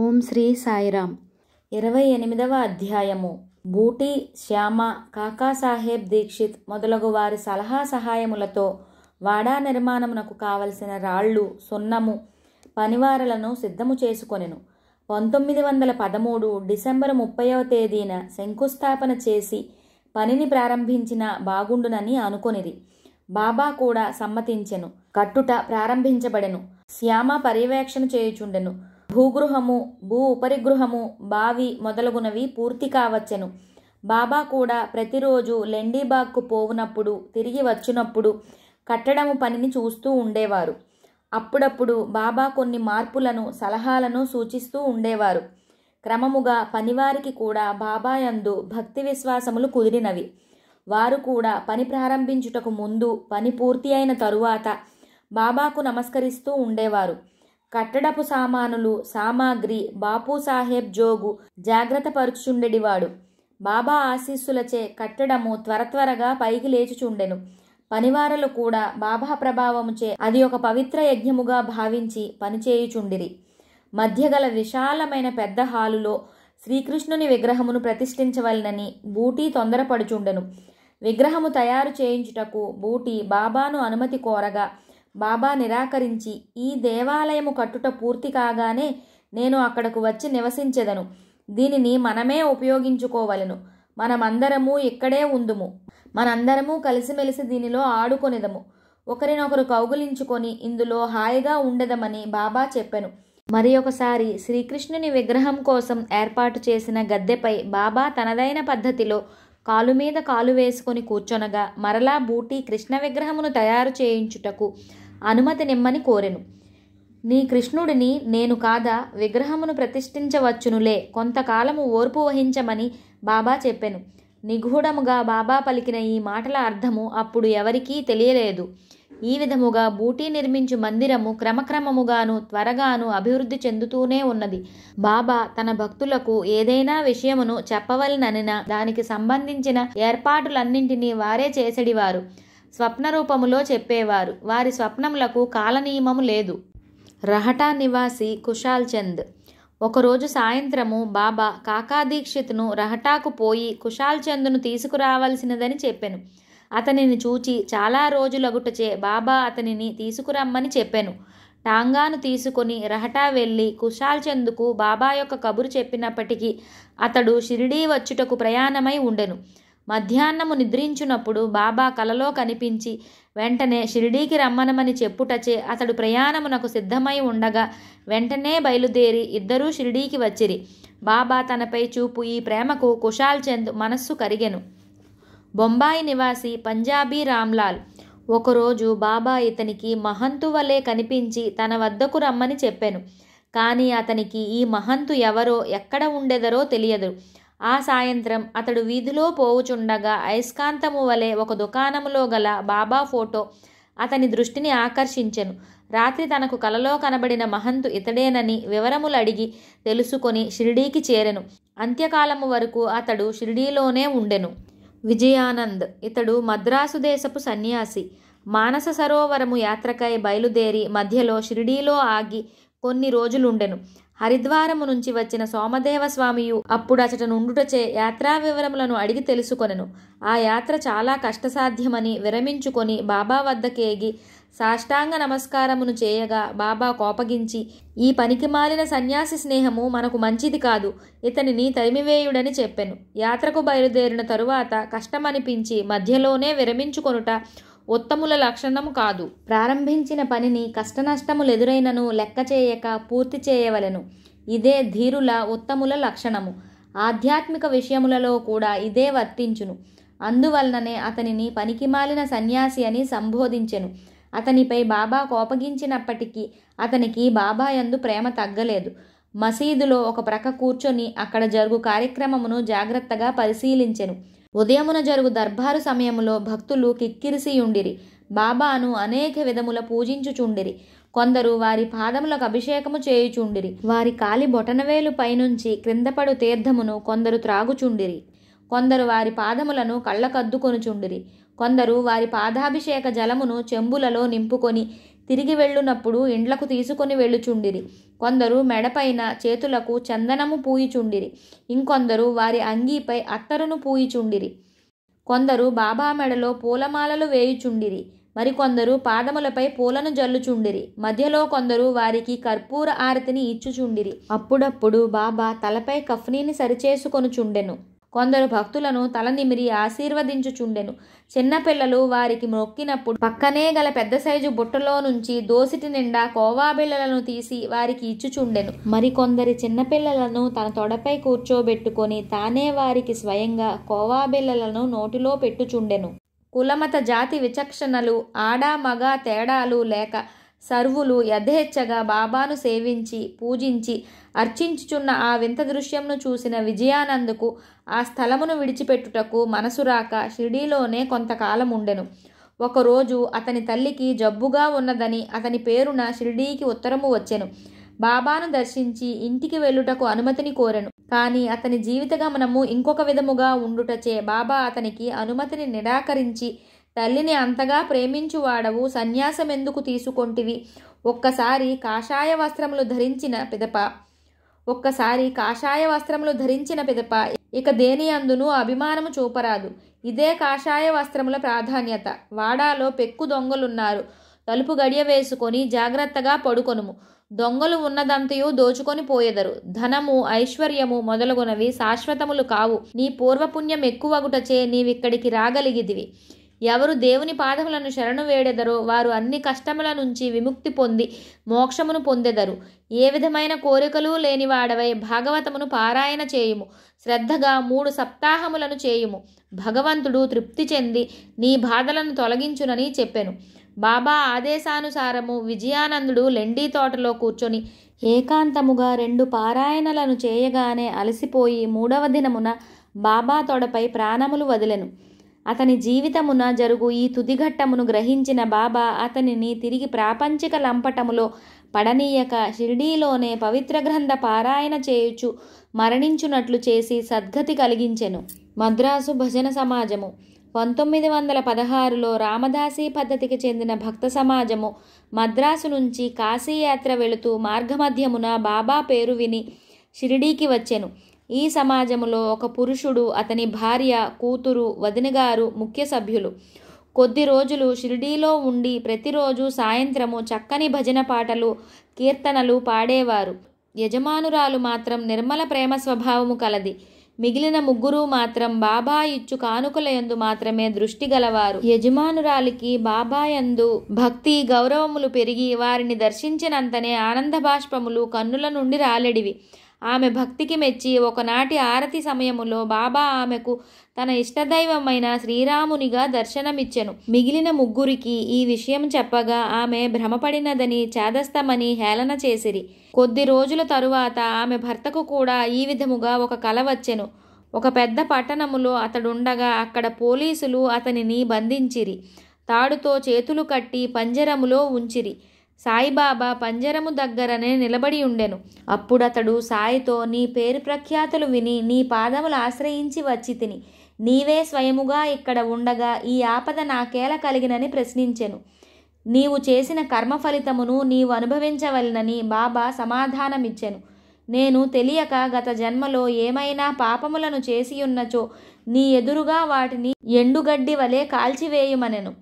ఓం శ్రీ సాయిరాం ఇరవై ఎనిమిదవ అధ్యాయము బూటీ శ్యామ కాకాసాహేబ్ దీక్షిత్ మొదలగు వారి సలహా సహాయములతో వాడా నిర్మాణమునకు కావలసిన రాళ్ళు సున్నము పనివారలను సిద్ధము చేసుకొనెను పంతొమ్మిది వందల పదమూడు డిసెంబర్ ముప్పైవ తేదీన శంకుస్థాపన చేసి పనిని ప్రారంభించిన బాగుండునని అనుకొనిది బాబా కూడా సమ్మతించెను కట్టుట ప్రారంభించబడెను శ్యామ పర్యవేక్షణ చేయుచుండెను భూగృహము భూ ఉపరిగృహము బావి మొదలగునవి పూర్తి కావచ్చెను బాబా కూడా ప్రతిరోజు లెండీబాగ్కు పోవునప్పుడు తిరిగి వచ్చినప్పుడు కట్టడము పనిని చూస్తూ ఉండేవారు అప్పుడప్పుడు బాబా కొన్ని మార్పులను సలహాలను సూచిస్తూ ఉండేవారు క్రమముగా పనివారికి కూడా బాబాయందు భక్తి విశ్వాసములు కుదిరినవి వారు కూడా పని ప్రారంభించుటకు ముందు పని పూర్తి అయిన తరువాత బాబాకు నమస్కరిస్తూ ఉండేవారు కట్టడపు సామానులు సామాగ్రి బాపూసాహెబ్ జోగు జాగ్రత్త పరుచుచుండెడివాడు బాబా ఆశీస్సులచే కట్టడము త్వర త్వరగా పైకి లేచుచుండెను పనివారలు కూడా బాబా ప్రభావముచే అది ఒక పవిత్ర యజ్ఞముగా భావించి పనిచేయుచుండిరి మధ్యగల విశాలమైన పెద్ద హాలులో శ్రీకృష్ణుని విగ్రహమును ప్రతిష్ఠించవలనని బూటీ తొందరపడుచుండెను విగ్రహము తయారు చేయించుటకు బూటీ బాబాను అనుమతి కోరగా బాబా నిరాకరించి ఈ దేవాలయము కట్టుట పూర్తి కాగానే నేను అక్కడకు వచ్చి నివసించెదను దీనిని మనమే ఉపయోగించుకోవలను మనమందరము ఇక్కడే ఉందుము మనందరము కలిసిమెలిసి దీనిలో ఆడుకొనిదము ఒకరినొకరు కౌగులించుకొని ఇందులో హాయిగా ఉండదమని బాబా చెప్పెను మరి ఒకసారి శ్రీకృష్ణుని విగ్రహం కోసం ఏర్పాటు చేసిన గద్దెపై బాబా తనదైన పద్ధతిలో కాలు మీద కాలు వేసుకొని కూర్చొనగా మరలా బూటి కృష్ణ విగ్రహమును తయారు చేయించుటకు అనుమతినిమ్మని కోరెను నీ కృష్ణుడిని నేను కాదా విగ్రహమును ప్రతిష్ఠించవచ్చునులే కొంతకాలము ఓర్పు వహించమని బాబా చెప్పెను నిగూఢముగా బాబా పలికిన ఈ మాటల అర్థము అప్పుడు ఎవరికీ తెలియలేదు ఈ విధముగా బూటీ నిర్మించు మందిరము క్రమక్రమముగాను త్వరగాను అభివృద్ధి చెందుతూనే ఉన్నది బాబా తన భక్తులకు ఏదైనా విషయమును చెప్పవలననినా దానికి సంబంధించిన ఏర్పాటులన్నింటినీ వారే చేసెడివారు స్వప్న రూపములో చెప్పేవారు వారి స్వప్నములకు కాలనియమము లేదు రహటా నివాసి కుషాల్ చంద్ ఒకరోజు సాయంత్రము బాబా కాకాదీక్షిత్ను రహటాకు పోయి కుషాల్ చంద్ను తీసుకురావాల్సినదని చెప్పాను అతనిని చూచి చాలా రోజులగుటచే బాబా అతనిని తీసుకురమ్మని చెప్పాను టాంగాను తీసుకొని రహటా వెళ్ళి కుషాల్ చందుకు బాబా యొక్క కబురు చెప్పినప్పటికీ అతడు షిరిడీ వచ్చుటకు ప్రయాణమై ఉండెను మధ్యాహ్నము నిద్రించున్నప్పుడు బాబా కలలో కనిపించి వెంటనే షిరిడీకి రమ్మనమని చెప్పుటచే అతడు ప్రయాణమునకు సిద్ధమై ఉండగా వెంటనే బయలుదేరి ఇద్దరూ షిరిడీకి వచ్చిరి బాబా తనపై చూపు ఈ ప్రేమకు కుషాల్ చంద్ మనస్సు కరిగెను బొంబాయి నివాసి పంజాబీ రామ్లాల్ ఒకరోజు బాబా ఇతనికి మహంతు వలె కనిపించి తన వద్దకు రమ్మని చెప్పాను కానీ అతనికి ఈ మహంతు ఎవరో ఎక్కడ ఉండెదరో తెలియదు ఆ సాయంత్రం అతడు వీధిలో పోవుచుండగా అయస్కాంతము వలె ఒక దుకాణములో గల బాబా ఫోటో అతని దృష్టిని ఆకర్షించెను రాత్రి తనకు కలలో కనబడిన మహంతు ఇతడేనని వివరములు అడిగి తెలుసుకొని షిరిడీకి చేరెను అంత్యకాలము వరకు అతడు షిరిడీలోనే ఉండెను విజయానంద్ ఇతడు మద్రాసు దేశపు సన్యాసి మానస సరోవరము యాత్రకై బయలుదేరి మధ్యలో షిరిడీలో ఆగి కొన్ని రోజులుండెను హరిద్వారము నుంచి వచ్చిన సోమదేవ స్వామియు అప్పుడచట నుండుటచే యాత్రా వివరములను అడిగి తెలుసుకొనెను ఆ యాత్ర చాలా కష్టసాధ్యమని విరమించుకొని బాబా వద్దకేగి సాష్టాంగ నమస్కారమును చేయగా బాబా కోపగించి ఈ పనికి మాలిన సన్యాసి స్నేహము మనకు మంచిది కాదు ఇతనిని తరిమివేయుడని చెప్పెను యాత్రకు బయలుదేరిన తరువాత కష్టమనిపించి మధ్యలోనే విరమించుకొనుట ఉత్తముల లక్షణము కాదు ప్రారంభించిన పనిని కష్టనష్టములు ఎదురైనను లెక్క చేయక పూర్తి చేయవలెను ఇదే ధీరుల ఉత్తముల లక్షణము ఆధ్యాత్మిక విషయములలో కూడా ఇదే వర్తించును అందువలననే అతనిని పనికిమాలిన సన్యాసి అని సంబోధించెను అతనిపై బాబా కోపగించినప్పటికీ అతనికి బాబా యందు ప్రేమ తగ్గలేదు మసీదులో ఒక ప్రక కూర్చొని అక్కడ జరుగు కార్యక్రమమును జాగ్రత్తగా పరిశీలించెను ఉదయమున జరుగు దర్బారు సమయములో భక్తులు కిక్కిరిసియుండిరి బాబాను అనేక విధముల పూజించుచుండిరి కొందరు వారి పాదములకు అభిషేకము చేయుచుండిరి వారి కాలి బొటనవేలు పైనుంచి క్రిందపడు తీర్థమును కొందరు త్రాగుచుండిరి కొందరు వారి పాదములను కళ్ళకద్దుకొనుచుండిరి కొందరు వారి పాదాభిషేక జలమును చెంబులలో నింపుకొని తిరిగి వెళ్ళునప్పుడు ఇండ్లకు తీసుకొని వెళ్ళుచుండిరి కొందరు మెడపైన చేతులకు చందనము పూయిచుండిరి ఇంకొందరు వారి అంగీపై అత్తరును పూయిచుండిరి కొందరు బాబా మెడలో పూలమాలలు వేయుచుండిరి మరికొందరు పాదములపై పూలను జల్లుచుండిరి మధ్యలో కొందరు వారికి కర్పూర ఆరతిని ఇచ్చుచుండిరి అప్పుడప్పుడు బాబా తలపై కఫ్నీని సరిచేసుకొనుచుండెను కొందరు భక్తులను తలనిమిరి ఆశీర్వదించుచుండెను చిన్నపిల్లలు వారికి మొక్కినప్పుడు పక్కనే గల పెద్ద సైజు బుట్టలో నుంచి దోసిటి నిండా కోవా బిళ్ళలను తీసి వారికి ఇచ్చుచుండెను మరికొందరి చిన్నపిల్లలను తన తొడపై కూర్చోబెట్టుకొని తానే వారికి స్వయంగా కోవా బిళ్ళలను నోటిలో పెట్టుచుండెను కులమత జాతి విచక్షణలు ఆడా మగ తేడాలు లేక సర్వులు యథేచ్ఛగా బాబాను సేవించి పూజించి అర్చించుచున్న ఆ వింత దృశ్యంను చూసిన విజయానందుకు ఆ స్థలమును విడిచిపెట్టుటకు మనసు రాక షిర్డీలోనే కొంతకాలం ఉండెను ఒకరోజు అతని తల్లికి జబ్బుగా ఉన్నదని అతని పేరున షిర్డీకి ఉత్తరము వచ్చెను బాబాను దర్శించి ఇంటికి వెళ్ళుటకు అనుమతిని కోరెను కానీ అతని జీవిత గమనము ఇంకొక విధముగా ఉండుటచే బాబా అతనికి అనుమతిని నిరాకరించి తల్లిని అంతగా ప్రేమించువాడవు సన్యాసమెందుకు తీసుకొంటివి ఒక్కసారి కాషాయ వస్త్రములు ధరించిన పిదప ఒక్కసారి కాషాయ వస్త్రములు ధరించిన పిదప ఇక దేని అందునూ అభిమానము చూపరాదు ఇదే కాషాయ వస్త్రముల ప్రాధాన్యత వాడాలో పెక్కు దొంగలున్నారు తలుపు గడియ వేసుకొని జాగ్రత్తగా పడుకొనుము దొంగలు ఉన్నదంతయు దోచుకొని పోయెదరు ధనము ఐశ్వర్యము మొదలగునవి శాశ్వతములు కావు నీ పూర్వపుణ్యం ఎక్కువగుటచే నీవిక్కడికి రాగలిగిదివి ఎవరు దేవుని పాదములను శరణు వేడెదరో వారు అన్ని కష్టముల నుంచి విముక్తి పొంది మోక్షమును పొందెదరు ఏ విధమైన కోరికలు లేనివాడవై భాగవతమును పారాయణ చేయుము శ్రద్ధగా మూడు సప్తాహములను చేయుము భగవంతుడు తృప్తి చెంది నీ బాధలను తొలగించునని చెప్పెను బాబా ఆదేశానుసారము విజయానందుడు లెండీ తోటలో కూర్చొని ఏకాంతముగా రెండు పారాయణలను చేయగానే అలసిపోయి మూడవ దినమున బాబా తొడపై ప్రాణములు వదిలెను అతని జీవితమున జరుగు ఈ తుదిఘట్టమును గ్రహించిన బాబా అతనిని తిరిగి ప్రాపంచిక లంపటములో పడనీయక షిర్డీలోనే పవిత్ర గ్రంథ పారాయణ చేయుచు మరణించునట్లు చేసి సద్గతి కలిగించెను మద్రాసు భజన సమాజము పంతొమ్మిది వందల పదహారులో రామదాసి పద్ధతికి చెందిన భక్త సమాజము మద్రాసు నుంచి కాశీయాత్ర వెళుతూ మార్గమధ్యమున బాబా పేరు విని షిరిడీకి వచ్చెను ఈ సమాజంలో ఒక పురుషుడు అతని భార్య కూతురు వదినగారు ముఖ్య సభ్యులు కొద్ది రోజులు షిరిడీలో ఉండి ప్రతిరోజు సాయంత్రము చక్కని భజన పాటలు కీర్తనలు పాడేవారు యజమానురాలు మాత్రం నిర్మల ప్రేమ స్వభావము కలది మిగిలిన ముగ్గురు మాత్రం బాబా ఇచ్చు ఎందు మాత్రమే దృష్టి గలవారు యజమానురాలికి బాబాయందు భక్తి గౌరవములు పెరిగి వారిని దర్శించినంతనే ఆనంద బాష్పములు కన్నుల నుండి రాలెడివి ఆమె భక్తికి మెచ్చి ఒకనాటి ఆరతి సమయములో బాబా ఆమెకు తన ఇష్టదైవమైన శ్రీరామునిగా దర్శనమిచ్చెను మిగిలిన ముగ్గురికి ఈ విషయం చెప్పగా ఆమె భ్రమపడినదని చేదస్తమని హేళన చేసిరి కొద్ది రోజుల తరువాత ఆమె భర్తకు కూడా ఈ విధముగా ఒక కల వచ్చెను ఒక పెద్ద పట్టణములో అతడుండగా అక్కడ పోలీసులు అతనిని బంధించిరి తాడుతో చేతులు కట్టి పంజరములో ఉంచిరి సాయిబాబా పంజరము దగ్గరనే నిలబడి ఉండెను అప్పుడతడు సాయితో నీ పేరు ప్రఖ్యాతులు విని నీ పాదములు ఆశ్రయించి వచ్చి తిని నీవే స్వయముగా ఇక్కడ ఉండగా ఈ ఆపద నాకేల కలిగినని ప్రశ్నించెను నీవు చేసిన కర్మ ఫలితమును నీవు అనుభవించవలనని బాబా సమాధానమిచ్చెను నేను తెలియక గత జన్మలో ఏమైనా పాపములను చేసియున్నచో నీ ఎదురుగా వాటిని ఎండుగడ్డి వలె కాల్చివేయుమనెను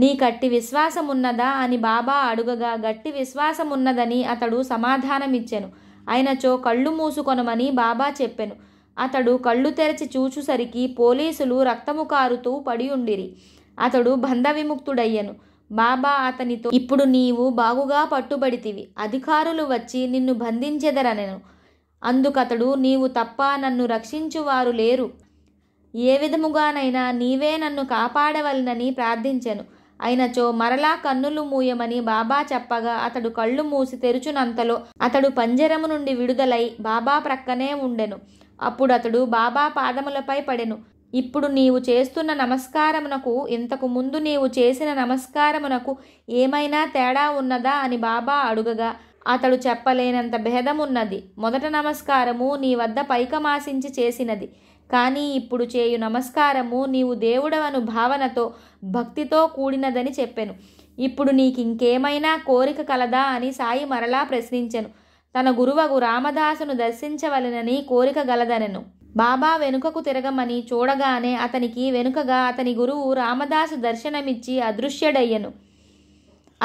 నీకట్టి విశ్వాసమున్నదా అని బాబా అడుగగా గట్టి విశ్వాసమున్నదని అతడు సమాధానమిచ్చెను అయినచో కళ్ళు మూసుకొనమని బాబా చెప్పెను అతడు కళ్ళు తెరచి చూచుసరికి పోలీసులు రక్తము కారుతూ పడియుండిరి అతడు బంధ విముక్తుడయ్యను బాబా అతనితో ఇప్పుడు నీవు బాగుగా పట్టుబడితివి అధికారులు వచ్చి నిన్ను బంధించెదరనెను అందుకతడు నీవు తప్ప నన్ను రక్షించువారు లేరు ఏ విధముగానైనా నీవే నన్ను కాపాడవలనని ప్రార్థించెను అయినచో మరలా కన్నులు మూయమని బాబా చెప్పగా అతడు కళ్ళు మూసి తెరుచునంతలో అతడు పంజరము నుండి విడుదలై బాబా ప్రక్కనే ఉండెను అప్పుడు అతడు బాబా పాదములపై పడెను ఇప్పుడు నీవు చేస్తున్న నమస్కారమునకు ఇంతకు ముందు నీవు చేసిన నమస్కారమునకు ఏమైనా తేడా ఉన్నదా అని బాబా అడుగగా అతడు చెప్పలేనంత భేదమున్నది మొదట నమస్కారము నీ వద్ద పైకమాసించి చేసినది కానీ ఇప్పుడు చేయు నమస్కారము నీవు దేవుడవను భావనతో భక్తితో కూడినదని చెప్పాను ఇప్పుడు నీకు ఇంకేమైనా కోరిక కలదా అని సాయి మరలా ప్రశ్నించెను తన గురువగు రామదాసును దర్శించవలెనని కోరిక గలదనెను బాబా వెనుకకు తిరగమని చూడగానే అతనికి వెనుకగా అతని గురువు రామదాసు దర్శనమిచ్చి అదృశ్యుడయ్యను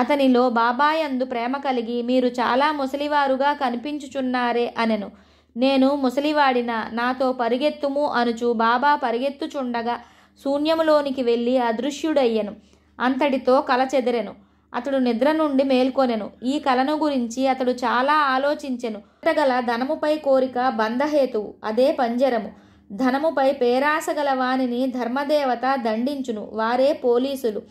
అతనిలో బాబాయందు ప్రేమ కలిగి మీరు చాలా ముసలివారుగా కనిపించుచున్నారే అనెను నేను ముసలివాడిన నాతో పరిగెత్తుము అనుచు బాబా పరిగెత్తుచుండగా శూన్యములోనికి వెళ్ళి అదృశ్యుడయ్యను అంతటితో కల చెదిరెను అతడు నిద్ర నుండి మేల్కొనెను ఈ కలను గురించి అతడు చాలా ఆలోచించెను గల ధనముపై కోరిక బంధహేతువు అదే పంజరము ధనముపై పేరాసగల వానిని ధర్మదేవత దండించును వారే పోలీసులు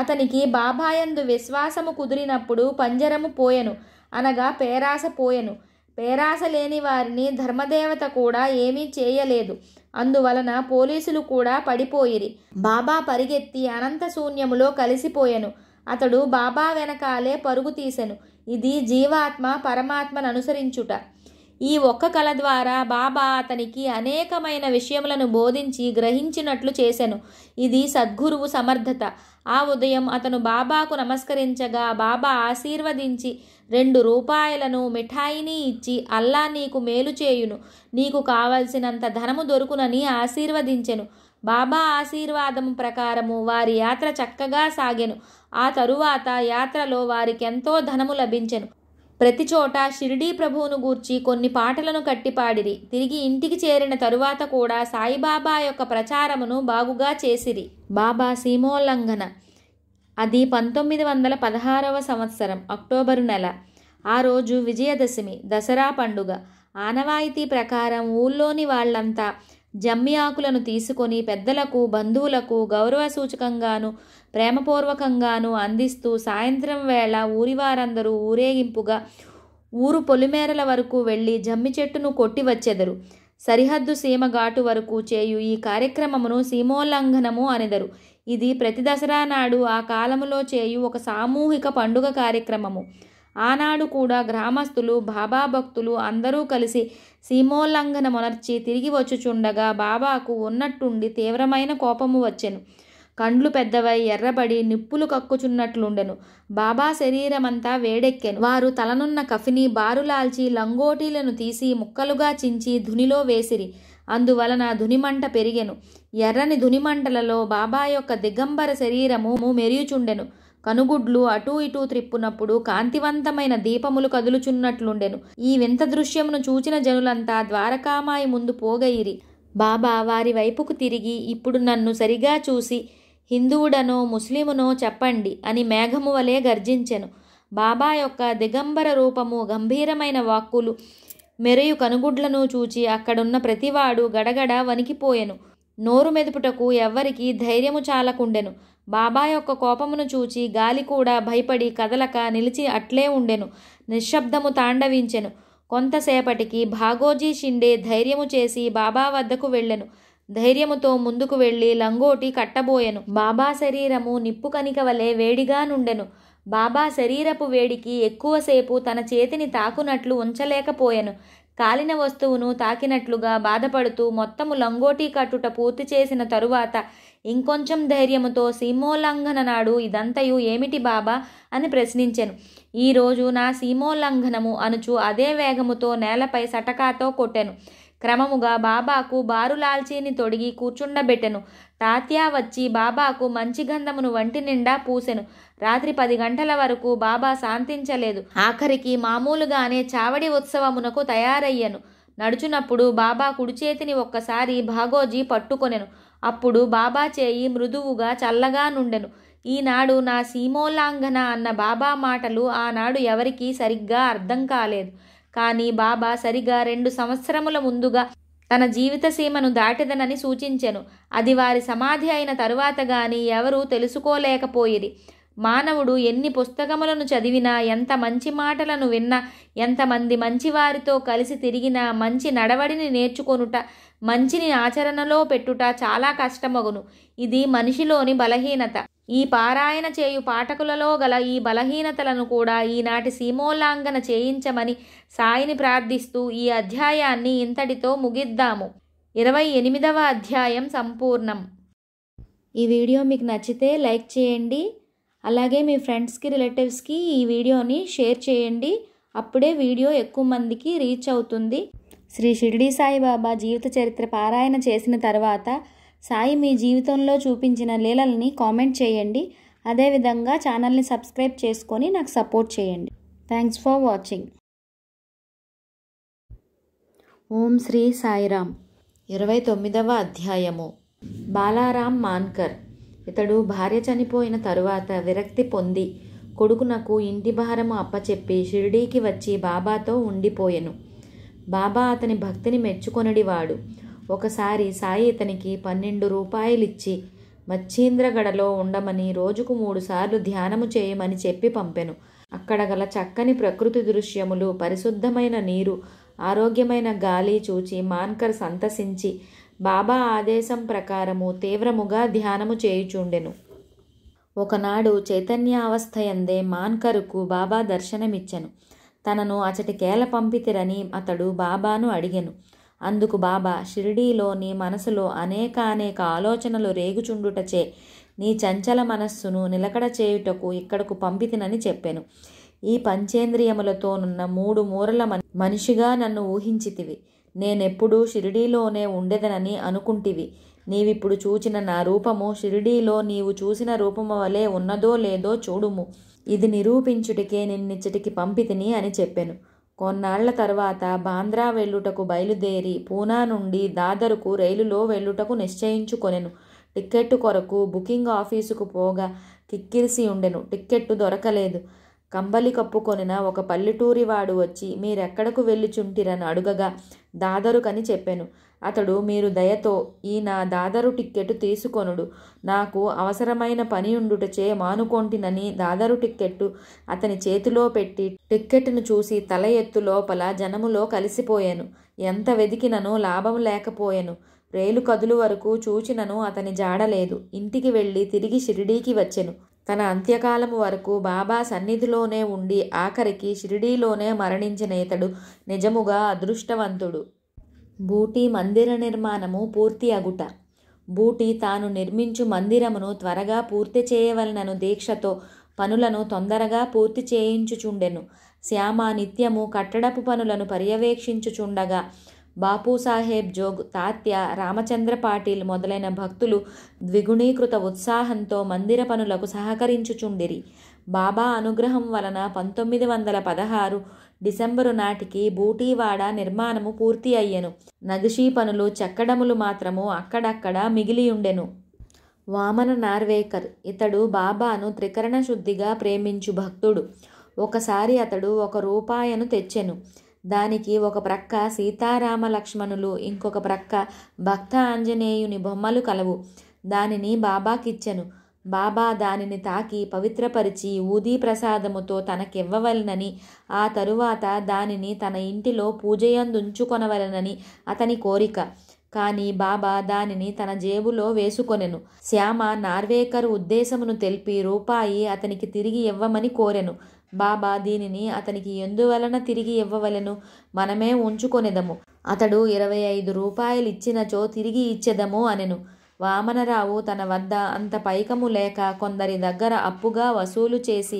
అతనికి బాబాయందు విశ్వాసము కుదిరినప్పుడు పంజరము పోయెను అనగా పేరాస పోయెను పేరాస లేని వారిని ధర్మదేవత కూడా ఏమీ చేయలేదు అందువలన పోలీసులు కూడా పడిపోయిరి బాబా పరిగెత్తి అనంత శూన్యములో కలిసిపోయెను అతడు బాబా వెనకాలే పరుగు తీసెను ఇది జీవాత్మ పరమాత్మను అనుసరించుట ఈ ఒక్క కళ ద్వారా బాబా అతనికి అనేకమైన విషయములను బోధించి గ్రహించినట్లు చేశాను ఇది సద్గురువు సమర్థత ఆ ఉదయం అతను బాబాకు నమస్కరించగా బాబా ఆశీర్వదించి రెండు రూపాయలను మిఠాయిని ఇచ్చి అల్లా నీకు మేలు చేయును నీకు కావలసినంత ధనము దొరుకునని ఆశీర్వదించెను బాబా ఆశీర్వాదం ప్రకారము వారి యాత్ర చక్కగా సాగెను ఆ తరువాత యాత్రలో వారికెంతో ధనము లభించెను ప్రతి చోట షిరిడీ ప్రభువును గూర్చి కొన్ని పాటలను కట్టిపాడిరి తిరిగి ఇంటికి చేరిన తరువాత కూడా సాయిబాబా యొక్క ప్రచారమును బాగుగా చేసిరి బాబా సీమోల్లంఘన అది పంతొమ్మిది వందల పదహారవ సంవత్సరం అక్టోబరు నెల ఆ రోజు విజయదశమి దసరా పండుగ ఆనవాయితీ ప్రకారం ఊళ్ళోని వాళ్ళంతా జమ్మి ఆకులను తీసుకొని పెద్దలకు బంధువులకు గౌరవ సూచకంగాను ప్రేమపూర్వకంగాను అందిస్తూ సాయంత్రం వేళ ఊరివారందరూ ఊరేగింపుగా ఊరు పొలిమేరల వరకు వెళ్ళి జమ్మి చెట్టును కొట్టి వచ్చెదరు సరిహద్దు సీమ ఘాటు వరకు చేయు ఈ కార్యక్రమమును సీమోల్లంఘనము అనెదరు ఇది ప్రతి దసరా నాడు ఆ కాలములో చేయు ఒక సామూహిక పండుగ కార్యక్రమము ఆనాడు కూడా గ్రామస్తులు బాబా భక్తులు అందరూ కలిసి సీమోల్లంఘనమునర్చి తిరిగి వచ్చుచుండగా బాబాకు ఉన్నట్టుండి తీవ్రమైన కోపము వచ్చెను కండ్లు పెద్దవై ఎర్రబడి నిప్పులు కక్కుచున్నట్లుండెను బాబా శరీరమంతా వేడెక్కెను వారు తలనున్న కఫిని బారులాల్చి లంగోటీలను తీసి ముక్కలుగా చించి ధునిలో వేసిరి అందువలన ధునిమంట పెరిగెను ఎర్రని ధునిమంటలలో బాబా యొక్క దిగంబర శరీరము మెరియుచుండెను కనుగుడ్లు అటూ ఇటూ త్రిప్పునప్పుడు కాంతివంతమైన దీపములు కదులుచున్నట్లుండెను ఈ వింత దృశ్యమును చూచిన జనులంతా ద్వారకామాయి ముందు పోగయిరి బాబా వారి వైపుకు తిరిగి ఇప్పుడు నన్ను సరిగా చూసి హిందువుడనో ముస్లిమునో చెప్పండి అని మేఘము వలె గర్జించెను బాబా యొక్క దిగంబర రూపము గంభీరమైన వాక్కులు మెరయు కనుగుడ్లను చూచి అక్కడున్న ప్రతివాడు గడగడ వణికిపోయెను నోరు మెదుపుటకు ఎవ్వరికీ ధైర్యము చాలకుండెను బాబా యొక్క కోపమును చూచి గాలి కూడా భయపడి కదలక నిలిచి అట్లే ఉండెను నిశ్శబ్దము తాండవించెను కొంతసేపటికి భాగోజీ షిండే ధైర్యము చేసి బాబా వద్దకు వెళ్ళెను ధైర్యముతో ముందుకు వెళ్ళి లంగోటి కట్టబోయెను బాబా శరీరము నిప్పు కనిక వలె వేడిగా నుండెను బాబా శరీరపు వేడికి ఎక్కువసేపు తన చేతిని తాకునట్లు ఉంచలేకపోయెను కాలిన వస్తువును తాకినట్లుగా బాధపడుతూ మొత్తము లంగోటీ కట్టుట పూర్తి చేసిన తరువాత ఇంకొంచెం ధైర్యముతో సీమోల్లంఘన నాడు ఇదంతయు ఏమిటి బాబా అని ప్రశ్నించెను ఈరోజు నా సీమోల్లంఘనము అనుచు అదే వేగముతో నేలపై సటకాతో కొట్టెను క్రమముగా బాబాకు బారులాల్చీని తొడిగి కూర్చుండబెట్టెను తాత్యా వచ్చి బాబాకు మంచి గంధమును వంటి నిండా పూసెను రాత్రి పది గంటల వరకు బాబా శాంతించలేదు ఆఖరికి మామూలుగానే చావడి ఉత్సవమునకు తయారయ్యను నడుచునప్పుడు బాబా కుడి చేతిని ఒక్కసారి భాగోజీ పట్టుకొనెను అప్పుడు బాబా చేయి మృదువుగా చల్లగా నుండెను ఈనాడు నా సీమోల్లాంఘన అన్న బాబా మాటలు ఆనాడు ఎవరికీ సరిగ్గా అర్థం కాలేదు కానీ బాబా సరిగా రెండు సంవత్సరముల ముందుగా తన జీవిత సీమను దాటిదనని సూచించెను అది వారి సమాధి అయిన తరువాత గాని ఎవరూ తెలుసుకోలేకపోయేది మానవుడు ఎన్ని పుస్తకములను చదివినా ఎంత మంచి మాటలను విన్నా ఎంతమంది మంచివారితో కలిసి తిరిగినా మంచి నడవడిని నేర్చుకొనుట మంచిని ఆచరణలో పెట్టుట చాలా కష్టమగును ఇది మనిషిలోని బలహీనత ఈ పారాయణ చేయు పాఠకులలో గల ఈ బలహీనతలను కూడా ఈనాటి సీమోల్లాంఘన చేయించమని సాయిని ప్రార్థిస్తూ ఈ అధ్యాయాన్ని ఇంతటితో ముగిద్దాము ఇరవై ఎనిమిదవ అధ్యాయం సంపూర్ణం ఈ వీడియో మీకు నచ్చితే లైక్ చేయండి అలాగే మీ ఫ్రెండ్స్కి రిలేటివ్స్కి ఈ వీడియోని షేర్ చేయండి అప్పుడే వీడియో ఎక్కువ మందికి రీచ్ అవుతుంది శ్రీ షిరిడి సాయిబాబా జీవిత చరిత్ర పారాయణ చేసిన తర్వాత సాయి మీ జీవితంలో చూపించిన లీలల్ని కామెంట్ చేయండి అదేవిధంగా ఛానల్ని సబ్స్క్రైబ్ చేసుకొని నాకు సపోర్ట్ చేయండి థ్యాంక్స్ ఫర్ వాచింగ్ ఓం శ్రీ సాయిరామ్ ఇరవై తొమ్మిదవ అధ్యాయము బాలారాం మాన్కర్ ఇతడు భార్య చనిపోయిన తరువాత విరక్తి పొంది కొడుకునకు ఇంటి భారము అప్పచెప్పి షిరిడీకి వచ్చి బాబాతో ఉండిపోయెను బాబా అతని భక్తిని మెచ్చుకొనడివాడు ఒకసారి సాయి ఇతనికి పన్నెండు రూపాయలిచ్చి మచ్చీంద్రగడలో ఉండమని రోజుకు మూడుసార్లు ధ్యానము చేయమని చెప్పి పంపెను అక్కడ గల చక్కని ప్రకృతి దృశ్యములు పరిశుద్ధమైన నీరు ఆరోగ్యమైన గాలి చూచి మాన్కర్ సంతసించి బాబా ఆదేశం ప్రకారము తీవ్రముగా ధ్యానము చేయుచుండెను ఒకనాడు చైతన్యావస్థయందే మాన్కరుకు బాబా దర్శనమిచ్చెను తనను అచటికేల పంపితిరని అతడు బాబాను అడిగెను అందుకు బాబా షిరిడీలో నీ మనసులో అనేక అనేక ఆలోచనలు రేగుచుండుటచే నీ చంచల మనస్సును నిలకడ చేయుటకు ఇక్కడకు పంపితినని చెప్పాను ఈ పంచేంద్రియములతోనున్న మూడు మూరల మనిషిగా నన్ను ఊహించితివి నేనెప్పుడూ షిరిడీలోనే ఉండేదనని అనుకుంటివి నీవిప్పుడు చూచిన నా రూపము షిరిడీలో నీవు చూసిన రూపము వలె ఉన్నదో లేదో చూడుము ఇది నిరూపించుటికే నిన్నిచ్చటికి పంపితిని అని చెప్పాను కొన్నాళ్ల తర్వాత బాంద్రా వెళ్ళుటకు బయలుదేరి పూనా నుండి దాదరుకు రైలులో వెళ్ళుటకు నిశ్చయించుకొనెను టిక్కెట్టు కొరకు బుకింగ్ ఆఫీసుకు పోగా కిక్కిరిసి ఉండెను టిక్కెట్టు దొరకలేదు కంబలి కప్పుకొనిన ఒక పల్లెటూరివాడు వచ్చి మీరెక్కడకు చుంటిరని అడుగగా దాదరుకని చెప్పాను అతడు మీరు దయతో ఈ నా దాదరు టిక్కెట్ తీసుకొనుడు నాకు అవసరమైన పని ఉండుటచే మానుకొంటినని దాదరు టిక్కెట్టు అతని చేతిలో పెట్టి టిక్కెట్ను చూసి తల ఎత్తు లోపల జనములో కలిసిపోయాను ఎంత వెదికినను లాభం లేకపోయాను రేలు కదులు వరకు చూచినను అతని జాడలేదు ఇంటికి వెళ్ళి తిరిగి షిరిడీకి వచ్చెను తన అంత్యకాలం వరకు బాబా సన్నిధిలోనే ఉండి ఆఖరికి షిరిడీలోనే మరణించిన ఇతడు నిజముగా అదృష్టవంతుడు బూటి మందిర నిర్మాణము పూర్తి అగుట బూటి తాను నిర్మించు మందిరమును త్వరగా పూర్తి చేయవలనను దీక్షతో పనులను తొందరగా పూర్తి చేయించుచుండెను శ్యామ నిత్యము కట్టడపు పనులను పర్యవేక్షించుచుండగా సాహెబ్ జోగ్ తాత్య రామచంద్ర పాటిల్ మొదలైన భక్తులు ద్విగుణీకృత ఉత్సాహంతో మందిర పనులకు సహకరించుచుండిరి బాబా అనుగ్రహం వలన పంతొమ్మిది వందల పదహారు డిసెంబరు నాటికి బూటీవాడ నిర్మాణము పూర్తి అయ్యను నగిషీ పనులు చెక్కడములు మాత్రము అక్కడక్కడ మిగిలియుండెను వామన నార్వేకర్ ఇతడు బాబాను త్రికరణ శుద్ధిగా ప్రేమించు భక్తుడు ఒకసారి అతడు ఒక రూపాయను తెచ్చెను దానికి ఒక ప్రక్క సీతారామ లక్ష్మణులు ఇంకొక ప్రక్క భక్త ఆంజనేయుని బొమ్మలు కలవు దానిని బాబాకిచ్చెను బాబా దానిని తాకి పవిత్రపరిచి ఊదీ ప్రసాదముతో తనకివ్వవలనని ఆ తరువాత దానిని తన ఇంటిలో పూజయందుంచుకొనవలనని అతని కోరిక కానీ బాబా దానిని తన జేబులో వేసుకొనెను శ్యామ నార్వేకర్ ఉద్దేశమును తెలిపి రూపాయి అతనికి తిరిగి ఇవ్వమని కోరెను బాబా దీనిని అతనికి ఎందువలన తిరిగి ఇవ్వవలెను మనమే ఉంచుకొనేదము అతడు ఇరవై ఐదు రూపాయలు ఇచ్చినచో తిరిగి ఇచ్చేదము అనెను వామనరావు తన వద్ద అంత పైకము లేక కొందరి దగ్గర అప్పుగా వసూలు చేసి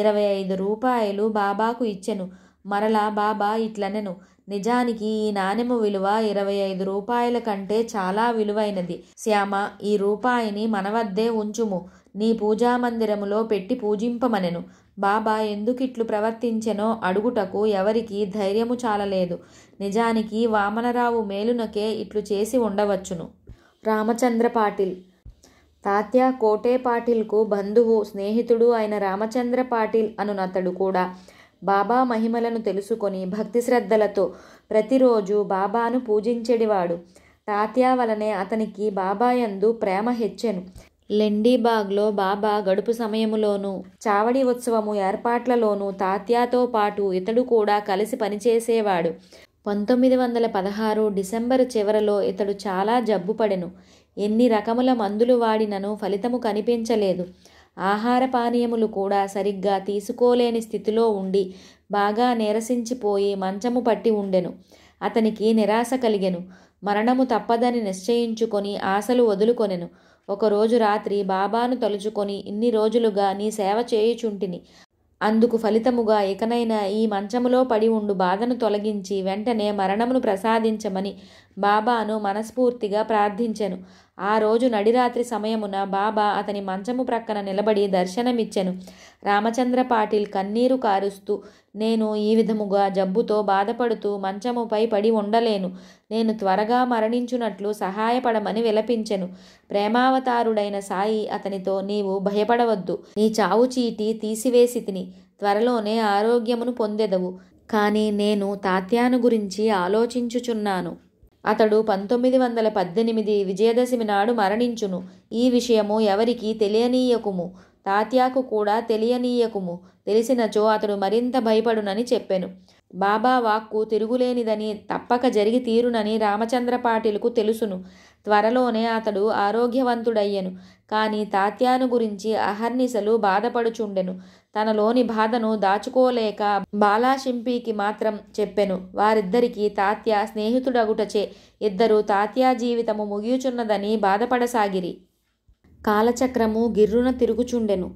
ఇరవై ఐదు రూపాయలు బాబాకు ఇచ్చెను మరలా బాబా ఇట్లనెను నిజానికి ఈ నాణెము విలువ ఇరవై ఐదు రూపాయల కంటే చాలా విలువైనది శ్యామ ఈ రూపాయిని మన వద్దే ఉంచుము నీ పూజామందిరములో పెట్టి పూజింపమనెను బాబా ఎందుకిట్లు ప్రవర్తించెనో అడుగుటకు ఎవరికీ ధైర్యము చాలలేదు నిజానికి వామనరావు మేలునకే ఇట్లు చేసి ఉండవచ్చును రామచంద్ర పాటిల్ తాత్య కోటే పాటిల్కు బంధువు స్నేహితుడు అయిన రామచంద్ర పాటిల్ అనునతడు కూడా బాబా మహిమలను తెలుసుకొని భక్తి శ్రద్ధలతో ప్రతిరోజు బాబాను పూజించేడివాడు తాత్యా వలనే అతనికి బాబాయందు ప్రేమ హెచ్చెను లెండీబాగ్లో బాబా గడుపు సమయములోనూ చావడి ఉత్సవము ఏర్పాట్లలోనూ తాత్యాతో పాటు ఇతడు కూడా కలిసి పనిచేసేవాడు పంతొమ్మిది వందల పదహారు డిసెంబరు చివరలో ఇతడు చాలా జబ్బుపడెను ఎన్ని రకముల మందులు వాడినను ఫలితము కనిపించలేదు ఆహార పానీయములు కూడా సరిగ్గా తీసుకోలేని స్థితిలో ఉండి బాగా నీరసించిపోయి మంచము పట్టి ఉండెను అతనికి నిరాశ కలిగెను మరణము తప్పదని నిశ్చయించుకొని ఆశలు వదులుకొనెను ఒకరోజు రాత్రి బాబాను తలుచుకొని ఇన్ని రోజులుగా నీ సేవ చేయుచుంటిని అందుకు ఫలితముగా ఇకనైన ఈ మంచములో పడి ఉండు బాధను తొలగించి వెంటనే మరణమును ప్రసాదించమని బాబాను మనస్ఫూర్తిగా ప్రార్థించెను ఆ రోజు నడిరాత్రి సమయమున బాబా అతని మంచము ప్రక్కన నిలబడి దర్శనమిచ్చెను రామచంద్ర పాటిల్ కన్నీరు కారుస్తూ నేను ఈ విధముగా జబ్బుతో బాధపడుతూ మంచముపై పడి ఉండలేను నేను త్వరగా మరణించునట్లు సహాయపడమని విలపించెను ప్రేమావతారుడైన సాయి అతనితో నీవు భయపడవద్దు నీ చావు చీటి తీసివేసి తిని త్వరలోనే ఆరోగ్యమును పొందెదవు కానీ నేను తాత్యాను గురించి ఆలోచించుచున్నాను అతడు పంతొమ్మిది వందల పద్దెనిమిది విజయదశమి నాడు మరణించును ఈ విషయము ఎవరికీ తెలియనీయకుము తాత్యాకు కూడా తెలియనీయకుము తెలిసినచో అతడు మరింత భయపడునని చెప్పెను బాబా వాక్కు తిరుగులేనిదని తప్పక జరిగి తీరునని రామచంద్ర పాటిలకు తెలుసును త్వరలోనే అతడు ఆరోగ్యవంతుడయ్యను కానీ తాత్యాను గురించి అహర్నిశలు బాధపడుచుండెను తనలోని బాధను దాచుకోలేక బాలాశింపికి మాత్రం చెప్పెను వారిద్దరికీ తాత్య స్నేహితుడగుటచే ఇద్దరు తాత్యా జీవితము ముగియుచున్నదని బాధపడసాగిరి కాలచక్రము గిర్రున తిరుగుచుండెను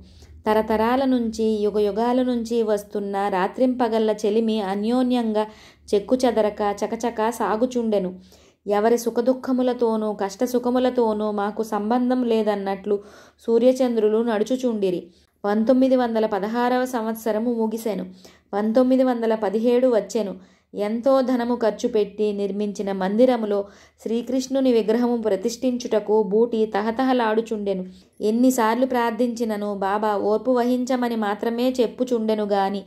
తరతరాల నుంచి యుగ యుగాల నుంచి వస్తున్న రాత్రింపగల్ల చెలిమి అన్యోన్యంగా చెక్కుచెదరక చకచక సాగుచుండెను ఎవరి సుఖదుఖములతోనూ కష్టసుఖములతోనూ మాకు సంబంధం లేదన్నట్లు సూర్యచంద్రులు నడుచుచుండిరి పంతొమ్మిది వందల పదహారవ సంవత్సరము ముగిశాను పంతొమ్మిది వందల పదిహేడు వచ్చాను ఎంతో ధనము ఖర్చు పెట్టి నిర్మించిన మందిరములో శ్రీకృష్ణుని విగ్రహము ప్రతిష్ఠించుటకు బూటి తహతహలాడుచుండెను ఎన్నిసార్లు ప్రార్థించినను బాబా ఓర్పు వహించమని మాత్రమే చెప్పుచుండెను గాని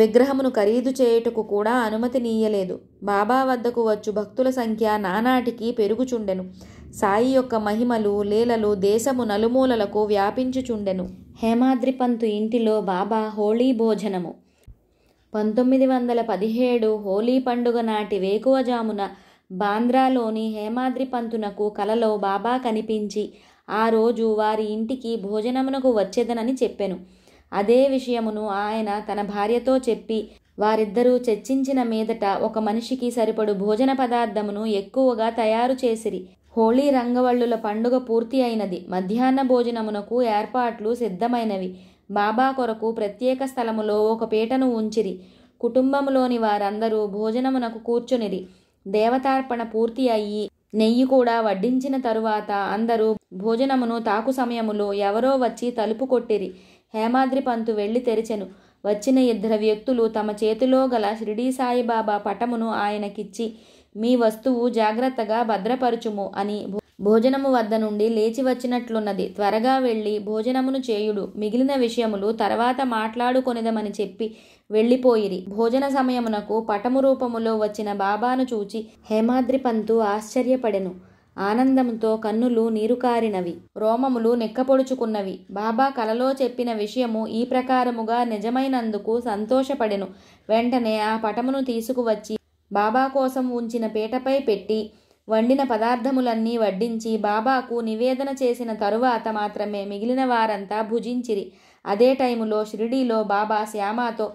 విగ్రహమును ఖరీదు చేయుటకు కూడా అనుమతినీయలేదు బాబా వద్దకు వచ్చు భక్తుల సంఖ్య నానాటికి పెరుగుచుండెను సాయి యొక్క మహిమలు లీలలు దేశము నలుమూలలకు వ్యాపించుచుండెను హేమాద్రి పంతు ఇంటిలో బాబా హోళీ భోజనము పంతొమ్మిది వందల పదిహేడు హోలీ పండుగ నాటి వేకువజామున బాంద్రాలోని హేమాద్రి పంతునకు కలలో బాబా కనిపించి ఆ రోజు వారి ఇంటికి భోజనమునకు వచ్చేదనని చెప్పెను అదే విషయమును ఆయన తన భార్యతో చెప్పి వారిద్దరూ చర్చించిన మీదట ఒక మనిషికి సరిపడు భోజన పదార్థమును ఎక్కువగా తయారు చేసిరి హోళీ రంగవల్లుల పండుగ పూర్తి అయినది మధ్యాహ్న భోజనమునకు ఏర్పాట్లు సిద్ధమైనవి బాబా కొరకు ప్రత్యేక స్థలములో ఒక పీటను ఉంచిరి కుటుంబంలోని వారందరూ భోజనమునకు కూర్చునిరి దేవతార్పణ పూర్తి అయ్యి నెయ్యి కూడా వడ్డించిన తరువాత అందరూ భోజనమును తాకు సమయములో ఎవరో వచ్చి తలుపు కొట్టిరి హేమాద్రి పంతు వెళ్ళి తెరిచెను వచ్చిన ఇద్దరు వ్యక్తులు తమ చేతిలో గల షిరిడీ సాయిబాబా పటమును ఆయనకిచ్చి మీ వస్తువు జాగ్రత్తగా భద్రపరుచుము అని భోజనము వద్ద నుండి లేచి వచ్చినట్లున్నది త్వరగా వెళ్ళి భోజనమును చేయుడు మిగిలిన విషయములు తర్వాత మాట్లాడుకొనిదమని చెప్పి వెళ్ళిపోయిరి భోజన సమయమునకు పటము రూపములో వచ్చిన బాబాను చూచి హేమాద్రి పంతు ఆశ్చర్యపడెను ఆనందంతో కన్నులు నీరుకారినవి రోమములు నెక్కపొడుచుకున్నవి బాబా కలలో చెప్పిన విషయము ఈ ప్రకారముగా నిజమైనందుకు సంతోషపడెను వెంటనే ఆ పటమును తీసుకువచ్చి బాబా కోసం ఉంచిన పీటపై పెట్టి వండిన పదార్థములన్నీ వడ్డించి బాబాకు నివేదన చేసిన తరువాత మాత్రమే మిగిలిన వారంతా భుజించిరి అదే టైములో షిరిడీలో బాబా శ్యామాతో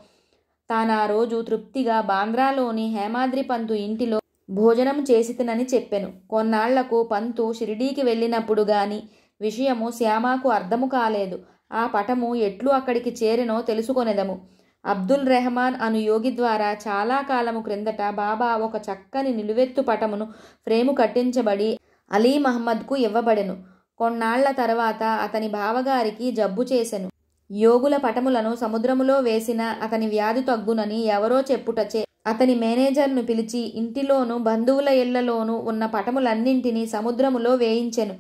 తాను రోజు తృప్తిగా బాంద్రాలోని హేమాద్రి పంతు ఇంటిలో భోజనం చేసితనని చెప్పెను కొన్నాళ్లకు పంతు షిరిడీకి వెళ్ళినప్పుడు గాని విషయము శ్యామాకు అర్థము కాలేదు ఆ పటము ఎట్లు అక్కడికి చేరినో తెలుసుకొనెదము అబ్దుల్ రెహమాన్ అను యోగి ద్వారా చాలా కాలము క్రిందట బాబా ఒక చక్కని నిలువెత్తు పటమును ఫ్రేము కట్టించబడి అలీ మహమ్మద్కు ఇవ్వబడెను కొన్నాళ్ల తర్వాత అతని బావగారికి జబ్బు చేసెను యోగుల పటములను సముద్రములో వేసిన అతని వ్యాధి తగ్గునని ఎవరో చెప్పుటచే అతని మేనేజర్ను పిలిచి ఇంటిలోనూ బంధువుల ఇళ్లలోనూ ఉన్న పటములన్నింటినీ సముద్రములో వేయించెను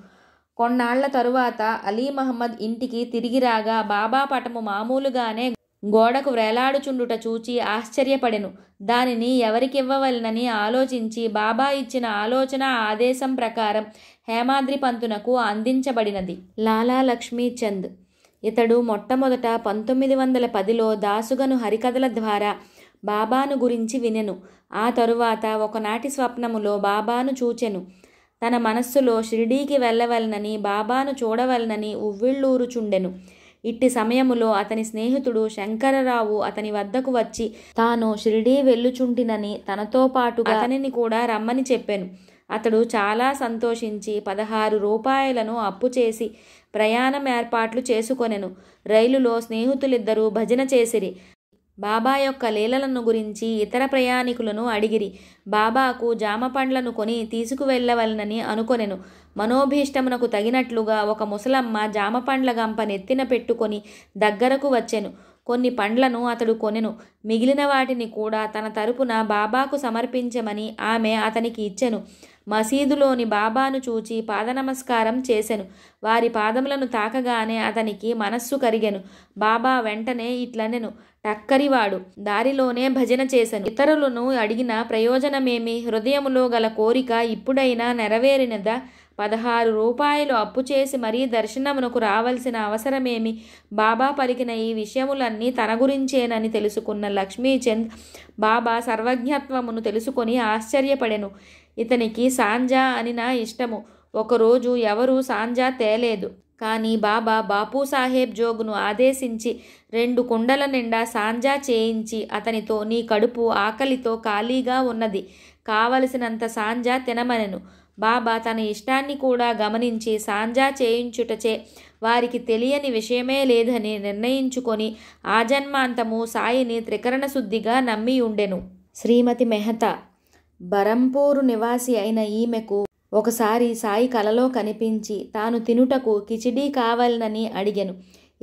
కొన్నాళ్ల తరువాత అలీ మహమ్మద్ ఇంటికి తిరిగి రాగా బాబా పటము మామూలుగానే గోడకు వ్రేలాడుచుండుట చూచి ఆశ్చర్యపడెను దానిని ఎవరికివ్వవలనని ఆలోచించి బాబా ఇచ్చిన ఆలోచన ఆదేశం ప్రకారం హేమాద్రి పంతునకు అందించబడినది లాలా లక్ష్మీ చంద్ ఇతడు మొట్టమొదట పంతొమ్మిది వందల పదిలో దాసుగను హరికథల ద్వారా బాబాను గురించి వినెను ఆ తరువాత ఒకనాటి స్వప్నములో బాబాను చూచెను తన మనస్సులో షిరిడీకి వెళ్ళవలనని బాబాను చూడవలనని ఉవ్విళ్ళూరుచుండెను ఇట్టి సమయములో అతని స్నేహితుడు శంకరరావు అతని వద్దకు వచ్చి తాను షిరిడీ వెళ్ళుచుంటినని తనతో పాటు అతనిని కూడా రమ్మని చెప్పాను అతడు చాలా సంతోషించి పదహారు రూపాయలను అప్పు చేసి ప్రయాణం ఏర్పాట్లు చేసుకొనెను రైలులో స్నేహితులిద్దరూ భజన చేసిరి బాబా యొక్క లీలలను గురించి ఇతర ప్రయాణికులను అడిగిరి బాబాకు జామ పండ్లను కొని తీసుకువెళ్ళవలనని అనుకొనెను మనోభీష్టమునకు తగినట్లుగా ఒక ముసలమ్మ జామ పండ్ల గంప నెత్తిన పెట్టుకొని దగ్గరకు వచ్చెను కొన్ని పండ్లను అతడు కొనెను మిగిలిన వాటిని కూడా తన తరపున బాబాకు సమర్పించమని ఆమె అతనికి ఇచ్చెను మసీదులోని బాబాను చూచి పాదనమస్కారం చేసెను వారి పాదములను తాకగానే అతనికి మనస్సు కరిగెను బాబా వెంటనే ఇట్లనెను టక్కరివాడు దారిలోనే భజన చేశను ఇతరులను అడిగిన ప్రయోజనమేమి హృదయములో గల కోరిక ఇప్పుడైనా నెరవేరినదా పదహారు రూపాయలు అప్పు చేసి మరీ దర్శనమునకు రావలసిన అవసరమేమి బాబా పలికిన ఈ విషయములన్నీ తన గురించేనని తెలుసుకున్న లక్ష్మీచంద్ బాబా సర్వజ్ఞత్వమును తెలుసుకొని ఆశ్చర్యపడెను ఇతనికి సాంజా అని నా ఇష్టము ఒకరోజు ఎవరూ సాంజా తేలేదు కానీ బాబా బాపు సాహెబ్ జోగును ఆదేశించి రెండు కుండల నిండా సాంజా చేయించి అతనితో నీ కడుపు ఆకలితో ఖాళీగా ఉన్నది కావలసినంత సాంజా తినమనెను బాబా తన ఇష్టాన్ని కూడా గమనించి సాంజా చేయించుటచే వారికి తెలియని విషయమే లేదని నిర్ణయించుకొని ఆజన్మాంతము సాయిని త్రికరణ శుద్ధిగా నమ్మి ఉండెను శ్రీమతి మెహతా బరంపూరు నివాసి అయిన ఈమెకు ఒకసారి సాయి కలలో కనిపించి తాను తినుటకు కిచిడీ కావాలనని అడిగెను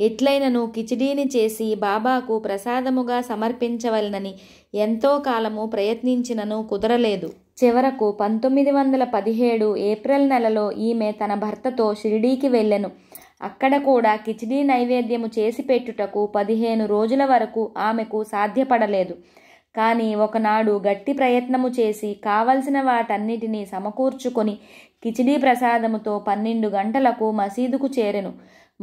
ఎట్లైనను కిచిడీని చేసి బాబాకు ప్రసాదముగా సమర్పించవలనని ఎంతో కాలము ప్రయత్నించినను కుదరలేదు చివరకు పంతొమ్మిది వందల పదిహేడు ఏప్రిల్ నెలలో ఈమె తన భర్తతో షిరిడీకి వెళ్ళెను అక్కడ కూడా కిచిడీ నైవేద్యము చేసి పెట్టుటకు పదిహేను రోజుల వరకు ఆమెకు సాధ్యపడలేదు కానీ ఒకనాడు గట్టి ప్రయత్నము చేసి కావలసిన వాటన్నిటినీ సమకూర్చుకొని కిచిడీ ప్రసాదముతో పన్నెండు గంటలకు మసీదుకు చేరెను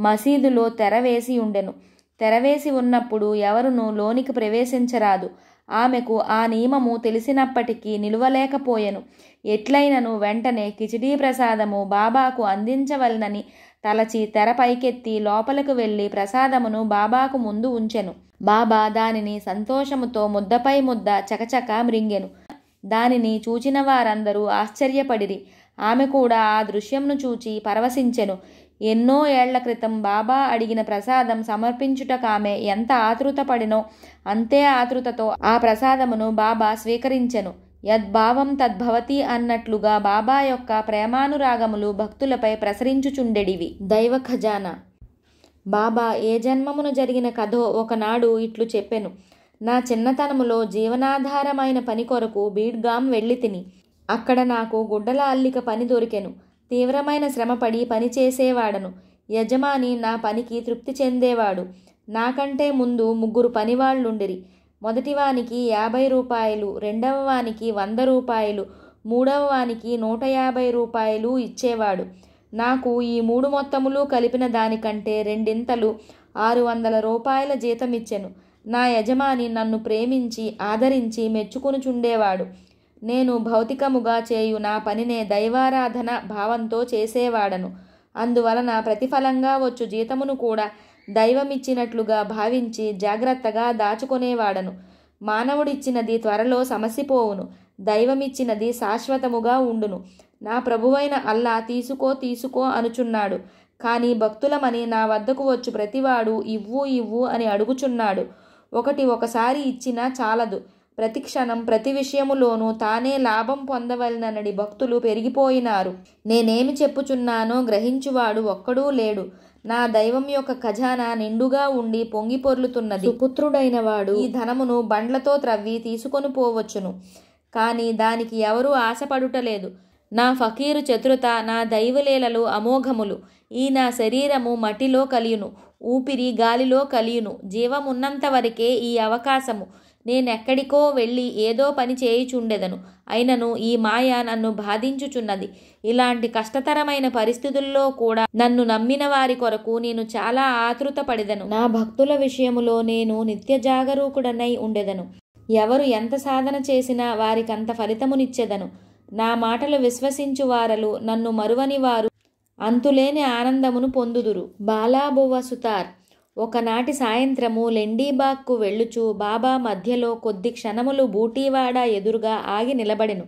మసీదులో తెరవేసి ఉండెను తెరవేసి ఉన్నప్పుడు ఎవరునూ లోనికి ప్రవేశించరాదు ఆమెకు ఆ నియమము తెలిసినప్పటికీ నిలువలేకపోయెను ఎట్లయినను వెంటనే కిచిడీ ప్రసాదము బాబాకు అందించవలనని తలచి తెర పైకెత్తి లోపలకు వెళ్ళి ప్రసాదమును బాబాకు ముందు ఉంచెను బాబా దానిని సంతోషముతో ముద్దపై ముద్ద చకచక మృంగెను దానిని చూచిన వారందరూ ఆశ్చర్యపడిరి ఆమె కూడా ఆ దృశ్యంను చూచి పరవశించెను ఎన్నో ఏళ్ల క్రితం బాబా అడిగిన ప్రసాదం సమర్పించుటకామె ఎంత ఆతృతపడినో అంతే ఆతృతతో ఆ ప్రసాదమును బాబా స్వీకరించెను యద్భావం తద్భవతి అన్నట్లుగా బాబా యొక్క ప్రేమానురాగములు భక్తులపై ప్రసరించుచుండెడివి దైవ ఖజానా బాబా ఏ జన్మమున జరిగిన కథో ఒకనాడు ఇట్లు చెప్పెను నా చిన్నతనములో జీవనాధారమైన పని కొరకు బీడ్గాం వెళ్ళి తిని అక్కడ నాకు గుడ్డల అల్లిక పని దొరికెను తీవ్రమైన శ్రమపడి పనిచేసేవాడను యజమాని నా పనికి తృప్తి చెందేవాడు నాకంటే ముందు ముగ్గురు పనివాళ్ళుండిరి మొదటివానికి యాభై రూపాయలు రెండవ వానికి వంద రూపాయలు మూడవ వానికి నూట యాభై రూపాయలు ఇచ్చేవాడు నాకు ఈ మూడు మొత్తములు కలిపిన దానికంటే రెండింతలు ఆరు వందల రూపాయల జీతమిచ్చెను నా యజమాని నన్ను ప్రేమించి ఆదరించి మెచ్చుకొనుచుండేవాడు నేను భౌతికముగా చేయు నా పనినే దైవారాధన భావంతో చేసేవాడను అందువలన ప్రతిఫలంగా వచ్చు జీతమును కూడా దైవమిచ్చినట్లుగా భావించి జాగ్రత్తగా దాచుకునేవాడను మానవుడిచ్చినది త్వరలో సమసిపోవును దైవమిచ్చినది శాశ్వతముగా ఉండును నా ప్రభువైన అల్లా తీసుకో తీసుకో అనుచున్నాడు కానీ భక్తులమని నా వద్దకు వచ్చు ప్రతివాడు ఇవ్వు ఇవ్వు అని అడుగుచున్నాడు ఒకటి ఒకసారి ఇచ్చినా చాలదు ప్రతి క్షణం ప్రతి విషయములోనూ తానే లాభం పొందవలనని భక్తులు పెరిగిపోయినారు నేనేమి చెప్పుచున్నానో గ్రహించువాడు ఒక్కడూ లేడు నా దైవం యొక్క ఖజానా నిండుగా ఉండి పొంగి పొర్లుతున్నది పుత్రుడైన వాడు ఈ ధనమును బండ్లతో త్రవ్వి తీసుకొని పోవచ్చును కానీ దానికి ఎవరూ ఆశపడుటలేదు నా ఫకీరు చతురత నా దైవలీలలు అమోఘములు ఈ నా శరీరము మటిలో కలియును ఊపిరి గాలిలో కలియును జీవమున్నంత వరకే ఈ అవకాశము నేనెక్కడికో వెళ్ళి ఏదో పని చేయుచుండెదను అయినను ఈ మాయ నన్ను బాధించుచున్నది ఇలాంటి కష్టతరమైన పరిస్థితుల్లో కూడా నన్ను నమ్మిన వారి కొరకు నేను చాలా ఆతృత నా భక్తుల విషయములో నేను నిత్య జాగరూకుడనై ఉండెదను ఎవరు ఎంత సాధన చేసినా వారికంత ఫలితమునిచ్చెదను నా మాటలు విశ్వసించు వారలు నన్ను మరువని వారు అంతులేని ఆనందమును పొందుదురు బాలాబువ సుతార్ ఒకనాటి సాయంత్రము లెండీబాగ్కు వెళ్ళుచు బాబా మధ్యలో కొద్ది క్షణములు బూటీవాడ ఎదురుగా ఆగి నిలబడెను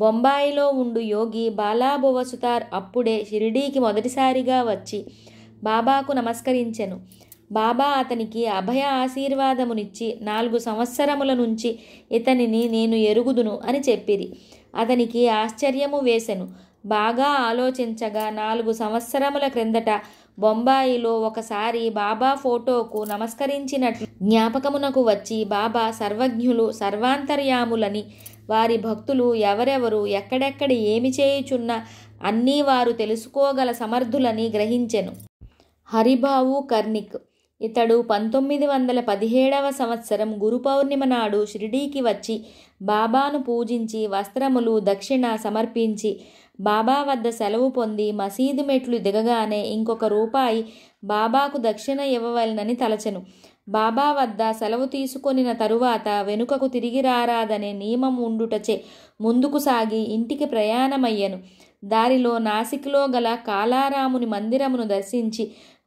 బొంబాయిలో ఉండు యోగి బాలాబోవసుతార్ అప్పుడే షిరిడీకి మొదటిసారిగా వచ్చి బాబాకు నమస్కరించెను బాబా అతనికి అభయ ఆశీర్వాదమునిచ్చి నాలుగు సంవత్సరముల నుంచి ఇతనిని నేను ఎరుగుదును అని చెప్పిరి అతనికి ఆశ్చర్యము వేసెను బాగా ఆలోచించగా నాలుగు సంవత్సరముల క్రిందట బొంబాయిలో ఒకసారి బాబా ఫోటోకు నమస్కరించినట్లు జ్ఞాపకమునకు వచ్చి బాబా సర్వజ్ఞులు సర్వాంతర్యాములని వారి భక్తులు ఎవరెవరు ఎక్కడెక్కడ ఏమి చేయుచున్న అన్నీ వారు తెలుసుకోగల సమర్థులని గ్రహించెను హరిబావు కర్ణిక్ ఇతడు పంతొమ్మిది వందల పదిహేడవ సంవత్సరం గురు పౌర్ణిమ నాడు షిరిడీకి వచ్చి బాబాను పూజించి వస్త్రములు దక్షిణ సమర్పించి బాబా వద్ద సెలవు పొంది మసీదు మెట్లు దిగగానే ఇంకొక రూపాయి బాబాకు దక్షిణ ఇవ్వవలనని తలచెను బాబా వద్ద సెలవు తీసుకొనిన తరువాత వెనుకకు తిరిగి రారాదనే నియమం ఉండుటచే ముందుకు సాగి ఇంటికి ప్రయాణమయ్యను దారిలో నాసిక్లో గల కాలారాముని మందిరమును దర్శించి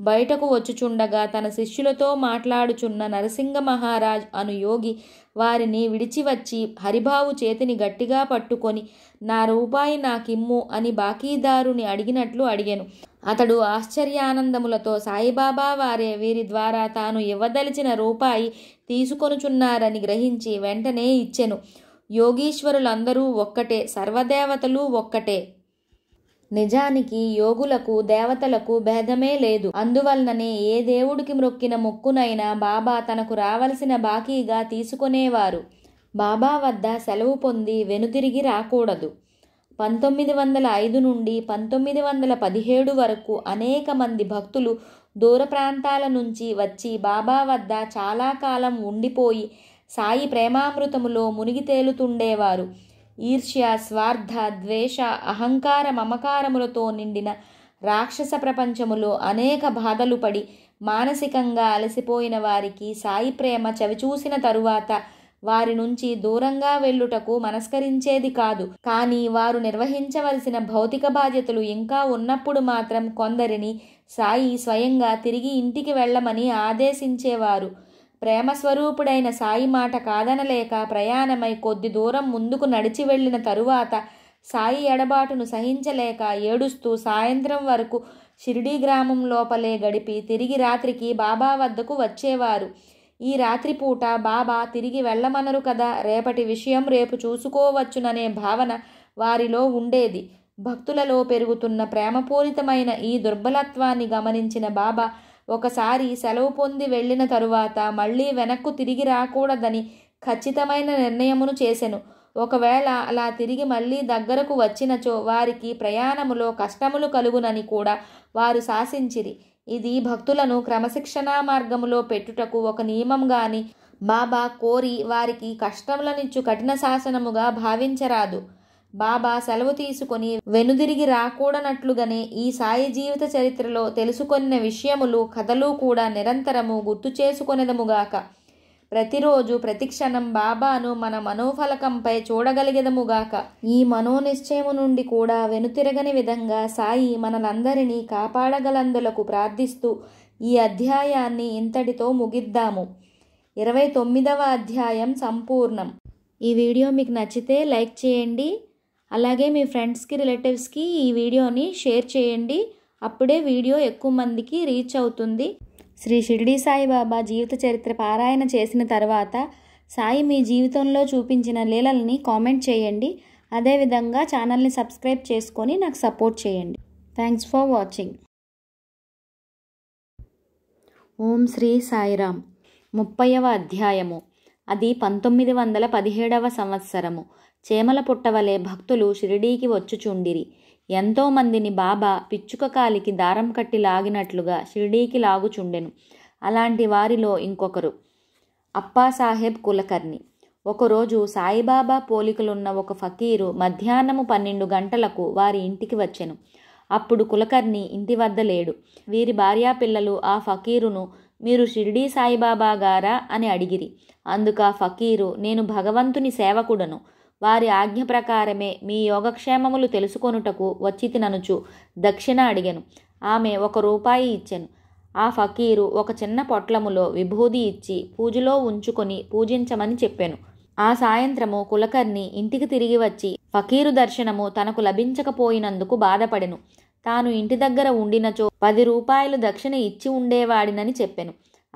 బయటకు వచ్చుచుండగా తన శిష్యులతో మాట్లాడుచున్న నరసింహ మహారాజ్ అను యోగి వారిని విడిచివచ్చి హరిబావు చేతిని గట్టిగా పట్టుకొని నా రూపాయి నాకిమ్ము అని బాకీదారుని అడిగినట్లు అడిగాను అతడు ఆశ్చర్యానందములతో సాయిబాబా వారే వీరి ద్వారా తాను ఇవ్వదలిచిన రూపాయి తీసుకొనుచున్నారని గ్రహించి వెంటనే ఇచ్చెను యోగీశ్వరులందరూ ఒక్కటే సర్వదేవతలు ఒక్కటే నిజానికి యోగులకు దేవతలకు భేదమే లేదు అందువలననే ఏ దేవుడికి మొక్కిన మొక్కునైనా బాబా తనకు రావలసిన బాకీగా తీసుకునేవారు బాబా వద్ద సెలవు పొంది వెనుతిరిగి రాకూడదు పంతొమ్మిది వందల ఐదు నుండి పంతొమ్మిది వందల పదిహేడు వరకు అనేక మంది భక్తులు దూర ప్రాంతాల నుంచి వచ్చి బాబా వద్ద చాలా కాలం ఉండిపోయి సాయి ప్రేమామృతములో మునిగి తేలుతుండేవారు ఈర్ష్య స్వార్థ ద్వేష అహంకార మమకారములతో నిండిన రాక్షస ప్రపంచములో అనేక బాధలు పడి మానసికంగా అలసిపోయిన వారికి సాయి ప్రేమ చవిచూసిన తరువాత వారి నుంచి దూరంగా వెళ్ళుటకు మనస్కరించేది కాదు కానీ వారు నిర్వహించవలసిన భౌతిక బాధ్యతలు ఇంకా ఉన్నప్పుడు మాత్రం కొందరిని సాయి స్వయంగా తిరిగి ఇంటికి వెళ్ళమని ఆదేశించేవారు ప్రేమస్వరూపుడైన సాయి మాట కాదనలేక ప్రయాణమై కొద్ది దూరం ముందుకు నడిచి వెళ్ళిన తరువాత సాయి ఎడబాటును సహించలేక ఏడుస్తూ సాయంత్రం వరకు షిరిడీ గ్రామం లోపలే గడిపి తిరిగి రాత్రికి బాబా వద్దకు వచ్చేవారు ఈ రాత్రిపూట బాబా తిరిగి వెళ్ళమనరు కదా రేపటి విషయం రేపు చూసుకోవచ్చుననే భావన వారిలో ఉండేది భక్తులలో పెరుగుతున్న ప్రేమపూరితమైన ఈ దుర్బలత్వాన్ని గమనించిన బాబా ఒకసారి సెలవు పొంది వెళ్ళిన తరువాత మళ్ళీ వెనక్కు తిరిగి రాకూడదని ఖచ్చితమైన నిర్ణయమును చేసెను ఒకవేళ అలా తిరిగి మళ్ళీ దగ్గరకు వచ్చినచో వారికి ప్రయాణములో కష్టములు కలుగునని కూడా వారు శాసించిరి ఇది భక్తులను క్రమశిక్షణా మార్గములో పెట్టుటకు ఒక నియమంగాని బాబా కోరి వారికి కష్టములనిచ్చు కఠిన శాసనముగా భావించరాదు బాబా సెలవు తీసుకొని వెనుదిరిగి రాకూడనట్లుగానే ఈ సాయి జీవిత చరిత్రలో తెలుసుకున్న విషయములు కథలు కూడా నిరంతరము గుర్తు చేసుకునేదముగాక ప్రతిరోజు ప్రతిక్షణం బాబాను మన మనోఫలకంపై చూడగలిగేదముగాక ఈ మనోనిశ్చయము నుండి కూడా వెనుతిరగని విధంగా సాయి మనలందరినీ కాపాడగలందులకు ప్రార్థిస్తూ ఈ అధ్యాయాన్ని ఇంతటితో ముగిద్దాము ఇరవై తొమ్మిదవ అధ్యాయం సంపూర్ణం ఈ వీడియో మీకు నచ్చితే లైక్ చేయండి అలాగే మీ ఫ్రెండ్స్కి రిలేటివ్స్కి ఈ వీడియోని షేర్ చేయండి అప్పుడే వీడియో ఎక్కువ మందికి రీచ్ అవుతుంది శ్రీ షిర్డి సాయిబాబా జీవిత చరిత్ర పారాయణ చేసిన తర్వాత సాయి మీ జీవితంలో చూపించిన లీలల్ని కామెంట్ చేయండి అదేవిధంగా ఛానల్ని సబ్స్క్రైబ్ చేసుకొని నాకు సపోర్ట్ చేయండి థ్యాంక్స్ ఫర్ వాచింగ్ ఓం శ్రీ సాయిరామ్ ముప్పైవ అధ్యాయము అది పంతొమ్మిది వందల పదిహేడవ సంవత్సరము చేమల పుట్టవలే భక్తులు షిరిడీకి వచ్చుచుండిరి ఎంతోమందిని బాబా పిచ్చుక కాలికి దారం కట్టి లాగినట్లుగా షిరిడీకి లాగుచుండెను అలాంటి వారిలో ఇంకొకరు అప్పాసాహెబ్ కులకర్ణి ఒకరోజు సాయిబాబా పోలికలున్న ఒక ఫకీరు మధ్యాహ్నము పన్నెండు గంటలకు వారి ఇంటికి వచ్చెను అప్పుడు కులకర్ణి ఇంటి వద్ద లేడు వీరి భార్యా పిల్లలు ఆ ఫకీరును మీరు షిరిడీ సాయిబాబా గారా అని అడిగిరి అందుక ఫకీరు నేను భగవంతుని సేవకుడను వారి ఆజ్ఞ ప్రకారమే మీ యోగక్షేమములు తెలుసుకొనుటకు వచ్చి తిననుచు దక్షిణ అడిగాను ఆమె ఒక రూపాయి ఇచ్చెను ఆ ఫకీరు ఒక చిన్న పొట్లములో విభూది ఇచ్చి పూజలో ఉంచుకొని పూజించమని చెప్పాను ఆ సాయంత్రము కులకర్ణి ఇంటికి తిరిగి వచ్చి ఫకీరు దర్శనము తనకు లభించకపోయినందుకు బాధపడెను తాను ఇంటి దగ్గర ఉండినచో పది రూపాయలు దక్షిణ ఇచ్చి ఉండేవాడినని చెప్పెను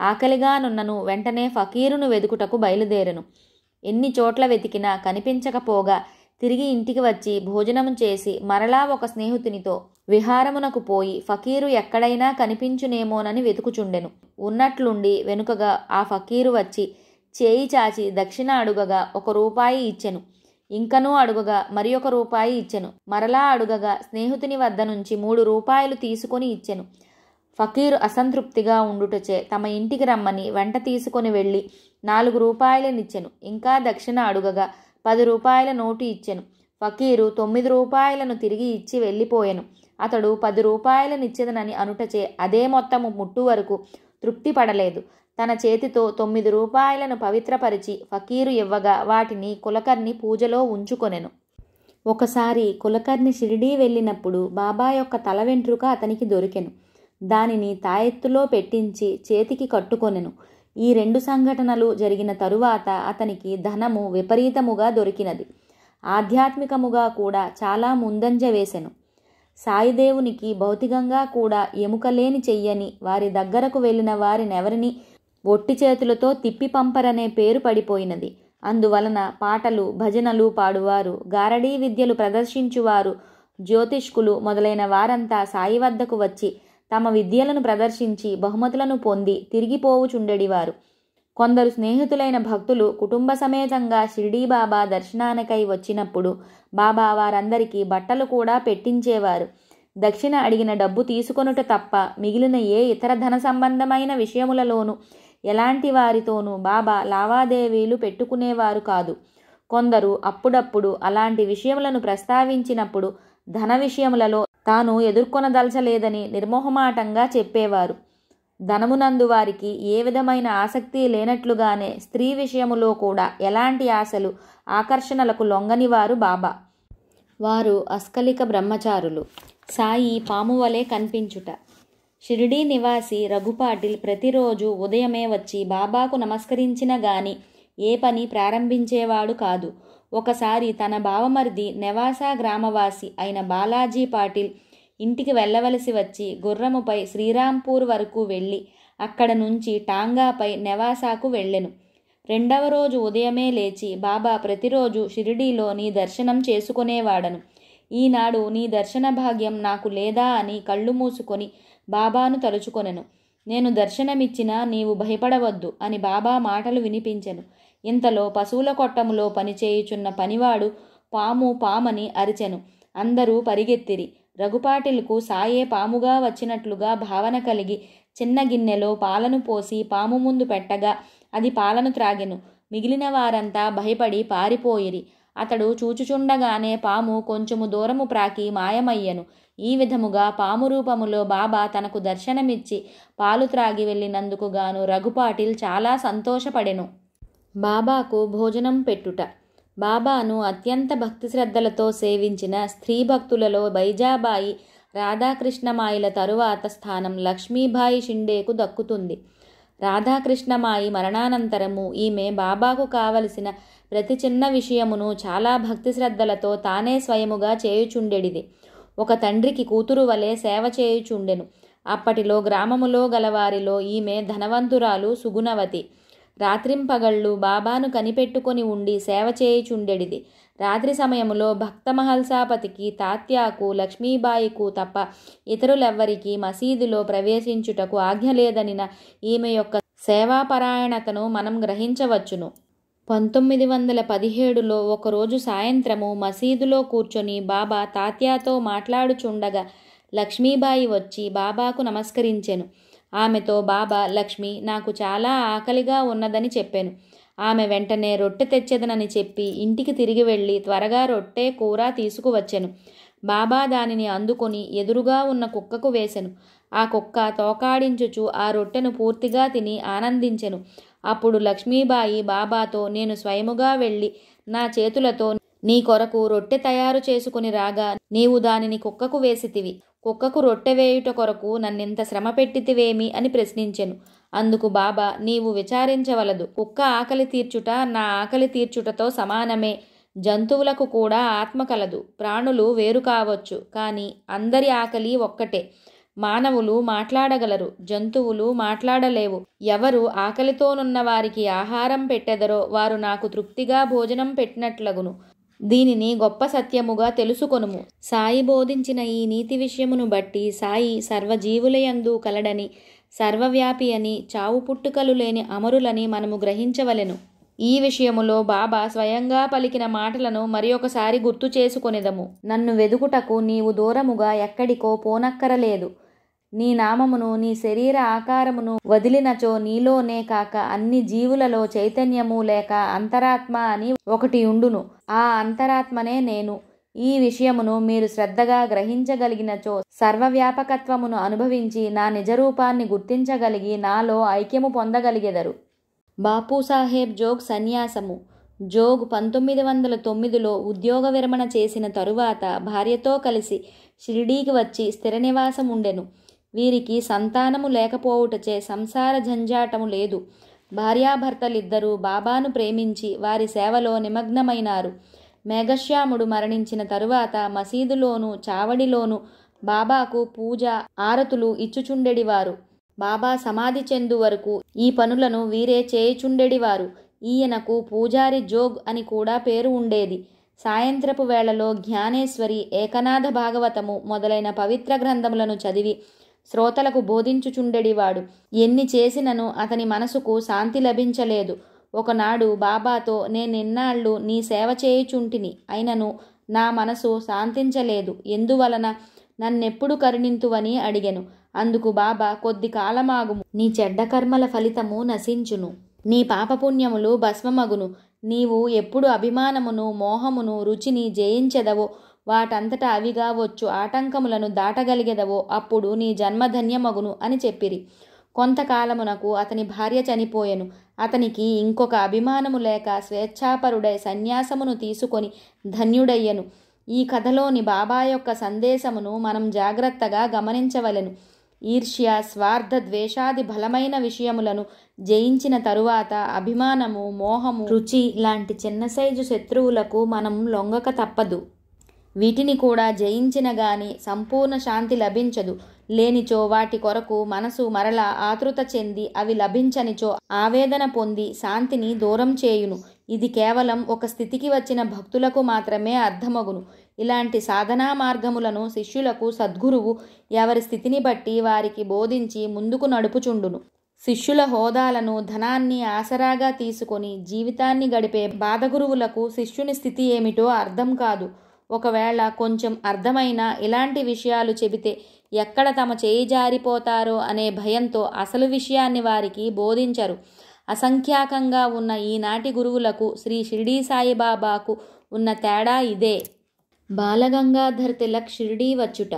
ఆకలిగానున్నను వెంటనే ఫకీరును వెదుకుటకు బయలుదేరెను ఎన్ని చోట్ల వెతికినా కనిపించకపోగా తిరిగి ఇంటికి వచ్చి భోజనం చేసి మరలా ఒక స్నేహితునితో విహారమునకు పోయి ఫకీరు ఎక్కడైనా కనిపించునేమోనని వెతుకుచుండెను ఉన్నట్లుండి వెనుకగా ఆ ఫకీరు వచ్చి చేయి చాచి దక్షిణ అడుగగా ఒక రూపాయి ఇచ్చెను ఇంకనూ అడుగగా మరి ఒక రూపాయి ఇచ్చెను మరలా అడుగగా స్నేహితుని వద్ద నుంచి మూడు రూపాయలు తీసుకొని ఇచ్చెను ఫకీరు అసంతృప్తిగా ఉండుటచే తమ ఇంటికి రమ్మని వెంట తీసుకొని వెళ్ళి నాలుగు రూపాయలనిచ్చెను ఇంకా దక్షిణ అడుగగా పది రూపాయల నోటు ఇచ్చెను ఫకీరు తొమ్మిది రూపాయలను తిరిగి ఇచ్చి వెళ్ళిపోయాను అతడు పది రూపాయలనిచ్చేదనని అనుటచే అదే మొత్తము ముట్టు వరకు తృప్తి పడలేదు తన చేతితో తొమ్మిది రూపాయలను పవిత్రపరిచి ఫకీరు ఇవ్వగా వాటిని కులకర్ణి పూజలో ఉంచుకొనెను ఒకసారి కులకర్ణి షిరిడీ వెళ్ళినప్పుడు బాబా యొక్క తల వెంట్రుక అతనికి దొరికెను దానిని తాయెత్తులో పెట్టించి చేతికి కట్టుకొనెను ఈ రెండు సంఘటనలు జరిగిన తరువాత అతనికి ధనము విపరీతముగా దొరికినది ఆధ్యాత్మికముగా కూడా చాలా ముందంజ వేసెను సాయిదేవునికి భౌతికంగా కూడా ఎముకలేని చెయ్యని వారి దగ్గరకు వెళ్ళిన వారినెవరిని ఒట్టి చేతులతో తిప్పి పంపరనే పేరు పడిపోయినది అందువలన పాటలు భజనలు పాడువారు గారడీ విద్యలు ప్రదర్శించువారు జ్యోతిష్కులు మొదలైన వారంతా సాయి వద్దకు వచ్చి తమ విద్యలను ప్రదర్శించి బహుమతులను పొంది తిరిగిపోవుచుండెడివారు కొందరు స్నేహితులైన భక్తులు కుటుంబ సమేతంగా షిరిడీ బాబా దర్శనానికై వచ్చినప్పుడు బాబా వారందరికీ బట్టలు కూడా పెట్టించేవారు దక్షిణ అడిగిన డబ్బు తీసుకొనుట తప్ప మిగిలిన ఏ ఇతర ధన సంబంధమైన విషయములలోనూ ఎలాంటి వారితోనూ బాబా లావాదేవీలు పెట్టుకునేవారు కాదు కొందరు అప్పుడప్పుడు అలాంటి విషయములను ప్రస్తావించినప్పుడు ధన విషయములలో తాను ఎదుర్కొనదలచలేదని నిర్మోహమాటంగా చెప్పేవారు ధనమునందు వారికి ఏ విధమైన ఆసక్తి లేనట్లుగానే స్త్రీ విషయములో కూడా ఎలాంటి ఆశలు ఆకర్షణలకు లొంగని వారు బాబా వారు అస్కలిక బ్రహ్మచారులు సాయి వలె కనిపించుట షిరిడీ నివాసి రఘుపాటిల్ ప్రతిరోజు ఉదయమే వచ్చి బాబాకు నమస్కరించిన గాని ఏ పని ప్రారంభించేవాడు కాదు ఒకసారి తన బావమరిది నెవాసా గ్రామవాసి అయిన బాలాజీ పాటిల్ ఇంటికి వెళ్ళవలసి వచ్చి గుర్రముపై శ్రీరాంపూర్ వరకు వెళ్ళి అక్కడ నుంచి టాంగాపై నెవాసాకు వెళ్ళెను రెండవ రోజు ఉదయమే లేచి బాబా ప్రతిరోజు షిరిడీలో నీ దర్శనం చేసుకునేవాడను ఈనాడు నీ దర్శన భాగ్యం నాకు లేదా అని కళ్ళు మూసుకొని బాబాను తలుచుకొనెను నేను దర్శనమిచ్చినా నీవు భయపడవద్దు అని బాబా మాటలు వినిపించెను ఇంతలో పశువుల కొట్టములో పనిచేయుచున్న పనివాడు పాము పామని అరిచెను అందరూ పరిగెత్తిరి రఘుపాటిలకు సాయే పాముగా వచ్చినట్లుగా భావన కలిగి చిన్న గిన్నెలో పాలను పోసి పాము ముందు పెట్టగా అది పాలను త్రాగెను మిగిలిన వారంతా భయపడి పారిపోయిరి అతడు చూచుచుండగానే పాము కొంచెము దూరము ప్రాకి మాయమయ్యను ఈ విధముగా పాము రూపములో బాబా తనకు దర్శనమిచ్చి పాలు త్రాగి వెళ్ళినందుకు గాను రఘుపాటిల్ చాలా సంతోషపడెను బాబాకు భోజనం పెట్టుట బాబాను అత్యంత భక్తి శ్రద్ధలతో సేవించిన స్త్రీ భక్తులలో బైజాబాయి రాధాకృష్ణమాయిల తరువాత స్థానం లక్ష్మీబాయి షిండేకు దక్కుతుంది రాధాకృష్ణమాయి మరణానంతరము ఈమె బాబాకు కావలసిన ప్రతి చిన్న విషయమును చాలా భక్తి శ్రద్ధలతో తానే స్వయముగా చేయుచుండెడిది ఒక తండ్రికి కూతురు వలె సేవ చేయుచుండెను అప్పటిలో గ్రామములో గలవారిలో ఈమె ధనవంతురాలు సుగుణవతి రాత్రింపగళ్ళు బాబాను కనిపెట్టుకొని ఉండి సేవ చేయుచుండెడిది రాత్రి సమయంలో మహల్సాపతికి తాత్యాకు లక్ష్మీబాయికు తప్ప ఇతరులెవ్వరికీ మసీదులో ప్రవేశించుటకు ఆజ్ఞ లేదనిన ఈమె యొక్క సేవాపరాయణతను మనం గ్రహించవచ్చును పంతొమ్మిది వందల పదిహేడులో ఒకరోజు సాయంత్రము మసీదులో కూర్చొని బాబా తాత్యాతో మాట్లాడుచుండగా లక్ష్మీబాయి వచ్చి బాబాకు నమస్కరించెను ఆమెతో బాబా లక్ష్మి నాకు చాలా ఆకలిగా ఉన్నదని చెప్పాను ఆమె వెంటనే రొట్టె తెచ్చేదనని చెప్పి ఇంటికి తిరిగి వెళ్ళి త్వరగా రొట్టె కూర తీసుకువచ్చాను బాబా దానిని అందుకొని ఎదురుగా ఉన్న కుక్కకు వేశాను ఆ కుక్క తోకాడించుచు ఆ రొట్టెను పూర్తిగా తిని ఆనందించెను అప్పుడు లక్ష్మీబాయి బాబాతో నేను స్వయముగా వెళ్ళి నా చేతులతో నీ కొరకు రొట్టె తయారు చేసుకుని రాగా నీవు దానిని కుక్కకు వేసితివి కుక్కకు రొట్టె వేయుట కొరకు నన్నెంత శ్రమ పెట్టితివేమి అని ప్రశ్నించెను అందుకు బాబా నీవు విచారించవలదు కుక్క ఆకలి తీర్చుట నా ఆకలి తీర్చుటతో సమానమే జంతువులకు కూడా ఆత్మ కలదు ప్రాణులు వేరు కావచ్చు కానీ అందరి ఆకలి ఒక్కటే మానవులు మాట్లాడగలరు జంతువులు మాట్లాడలేవు ఎవరు ఆకలితోనున్న వారికి ఆహారం పెట్టెదరో వారు నాకు తృప్తిగా భోజనం పెట్టినట్లగును దీనిని గొప్ప సత్యముగా తెలుసుకొనుము సాయి బోధించిన ఈ నీతి విషయమును బట్టి సాయి సర్వజీవులయందు కలడని సర్వవ్యాపి అని చావు పుట్టుకలు లేని అమరులని మనము గ్రహించవలెను ఈ విషయములో బాబా స్వయంగా పలికిన మాటలను మరి ఒకసారి గుర్తు చేసుకొనిదము నన్ను వెదుకుటకు నీవు దూరముగా ఎక్కడికో పోనక్కరలేదు నీ నామమును నీ శరీర ఆకారమును వదిలినచో నీలోనే కాక అన్ని జీవులలో చైతన్యము లేక అంతరాత్మ అని ఒకటి ఉండును ఆ అంతరాత్మనే నేను ఈ విషయమును మీరు శ్రద్ధగా గ్రహించగలిగినచో సర్వవ్యాపకత్వమును అనుభవించి నా నిజరూపాన్ని గుర్తించగలిగి నాలో ఐక్యము పొందగలిగెదరు బాపూసాహెబ్ జోగ్ సన్యాసము జోగ్ పంతొమ్మిది వందల తొమ్మిదిలో ఉద్యోగ విరమణ చేసిన తరువాత భార్యతో కలిసి షిరిడీకి వచ్చి స్థిర నివాసం ఉండెను వీరికి సంతానము లేకపోవుటచే సంసార జంజాటము లేదు భార్యాభర్తలిద్దరూ బాబాను ప్రేమించి వారి సేవలో నిమగ్నమైనారు మేఘశ్యాముడు మరణించిన తరువాత మసీదులోను చావడిలోను బాబాకు పూజ ఆరతులు ఇచ్చుచుండెడివారు బాబా సమాధి చెందు వరకు ఈ పనులను వీరే చేయుచుండెడివారు ఈయనకు పూజారి జోగ్ అని కూడా పేరు ఉండేది సాయంత్రపు వేళలో జ్ఞానేశ్వరి ఏకనాథ భాగవతము మొదలైన పవిత్ర గ్రంథములను చదివి శ్రోతలకు బోధించుచుండెడివాడు ఎన్ని చేసినను అతని మనసుకు శాంతి లభించలేదు ఒకనాడు బాబాతో నేనెన్నాళ్ళు నీ సేవ చేయుచుంటిని అయినను నా మనసు శాంతించలేదు ఎందువలన నన్నెప్పుడు కరుణింతువని అడిగెను అందుకు బాబా కొద్ది కాలమాగుము నీ చెడ్డ కర్మల ఫలితము నశించును నీ పాపపుణ్యములు భస్మమగును నీవు ఎప్పుడు అభిమానమును మోహమును రుచిని జయించెదవో వాటంతటా అవిగా వచ్చు ఆటంకములను దాటగలిగేదవో అప్పుడు నీ జన్మధన్యమగును అని చెప్పిరి కొంతకాలమునకు అతని భార్య చనిపోయెను అతనికి ఇంకొక అభిమానము లేక స్వేచ్ఛాపరుడై సన్యాసమును తీసుకొని ధన్యుడయ్యను ఈ కథలోని బాబా యొక్క సందేశమును మనం జాగ్రత్తగా గమనించవలెను ఈర్ష్య స్వార్థ ద్వేషాది బలమైన విషయములను జయించిన తరువాత అభిమానము మోహము రుచి లాంటి చిన్న సైజు శత్రువులకు మనం లొంగక తప్పదు వీటిని కూడా జయించిన గాని సంపూర్ణ శాంతి లభించదు లేనిచో వాటి కొరకు మనసు మరలా ఆతృత చెంది అవి లభించనిచో ఆవేదన పొంది శాంతిని దూరం చేయును ఇది కేవలం ఒక స్థితికి వచ్చిన భక్తులకు మాత్రమే అర్థమగును ఇలాంటి సాధనా మార్గములను శిష్యులకు సద్గురువు ఎవరి స్థితిని బట్టి వారికి బోధించి ముందుకు నడుపుచుండును శిష్యుల హోదాలను ధనాన్ని ఆసరాగా తీసుకొని జీవితాన్ని గడిపే బాధగురువులకు శిష్యుని స్థితి ఏమిటో అర్థం కాదు ఒకవేళ కొంచెం అర్థమైన ఇలాంటి విషయాలు చెబితే ఎక్కడ తమ చేయి జారిపోతారో అనే భయంతో అసలు విషయాన్ని వారికి బోధించరు అసంఖ్యాకంగా ఉన్న ఈనాటి గురువులకు శ్రీ షిరిడీ సాయిబాబాకు ఉన్న తేడా ఇదే బాలగంగాధర్ తిలక్ షిరిడీ వచ్చుట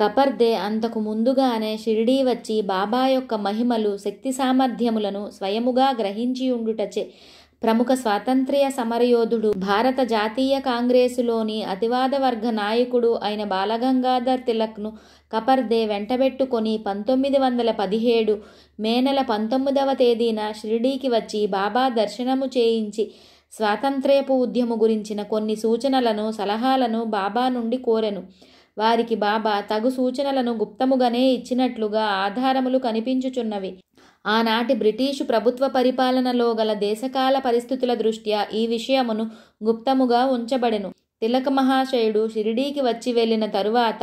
కపర్దే అంతకు ముందుగానే షిరిడీ వచ్చి బాబా యొక్క మహిమలు శక్తి సామర్థ్యములను స్వయముగా గ్రహించి ఉండుటచే ప్రముఖ స్వాతంత్ర్య సమరయోధుడు భారత జాతీయ కాంగ్రెసులోని అతివాద వర్గ నాయకుడు అయిన బాలగంగాధర్ తిలక్ను కపర్దే వెంటబెట్టుకొని పంతొమ్మిది వందల పదిహేడు మే నెల పంతొమ్మిదవ తేదీన షిరిడీకి వచ్చి బాబా దర్శనము చేయించి స్వాతంత్ర్యపు ఉద్యము గురించిన కొన్ని సూచనలను సలహాలను బాబా నుండి కోరెను వారికి బాబా తగు సూచనలను గుప్తముగానే ఇచ్చినట్లుగా ఆధారములు కనిపించుచున్నవి ఆనాటి బ్రిటీషు ప్రభుత్వ పరిపాలనలో గల దేశకాల పరిస్థితుల దృష్ట్యా ఈ విషయమును గుప్తముగా ఉంచబడెను తిలక మహాశయుడు షిరిడీకి వచ్చి వెళ్ళిన తరువాత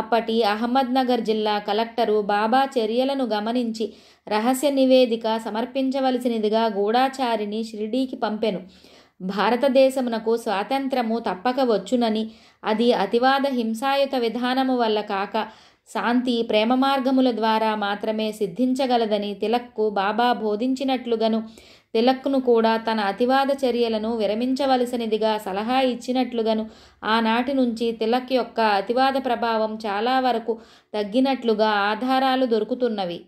అప్పటి అహ్మద్నగర్ జిల్లా కలెక్టరు బాబా చర్యలను గమనించి రహస్య నివేదిక సమర్పించవలసినదిగా గూఢాచారిని షిరిడీకి పంపెను భారతదేశమునకు స్వాతంత్రము తప్పక వచ్చునని అది అతివాద హింసాయుత విధానము వల్ల కాక శాంతి ప్రేమ మార్గముల ద్వారా మాత్రమే సిద్ధించగలదని తిలక్కు బాబా బోధించినట్లుగను తిలక్ను కూడా తన అతివాద చర్యలను విరమించవలసినదిగా సలహా ఇచ్చినట్లుగాను ఆనాటి నుంచి తిలక్ యొక్క అతివాద ప్రభావం చాలా వరకు తగ్గినట్లుగా ఆధారాలు దొరుకుతున్నవి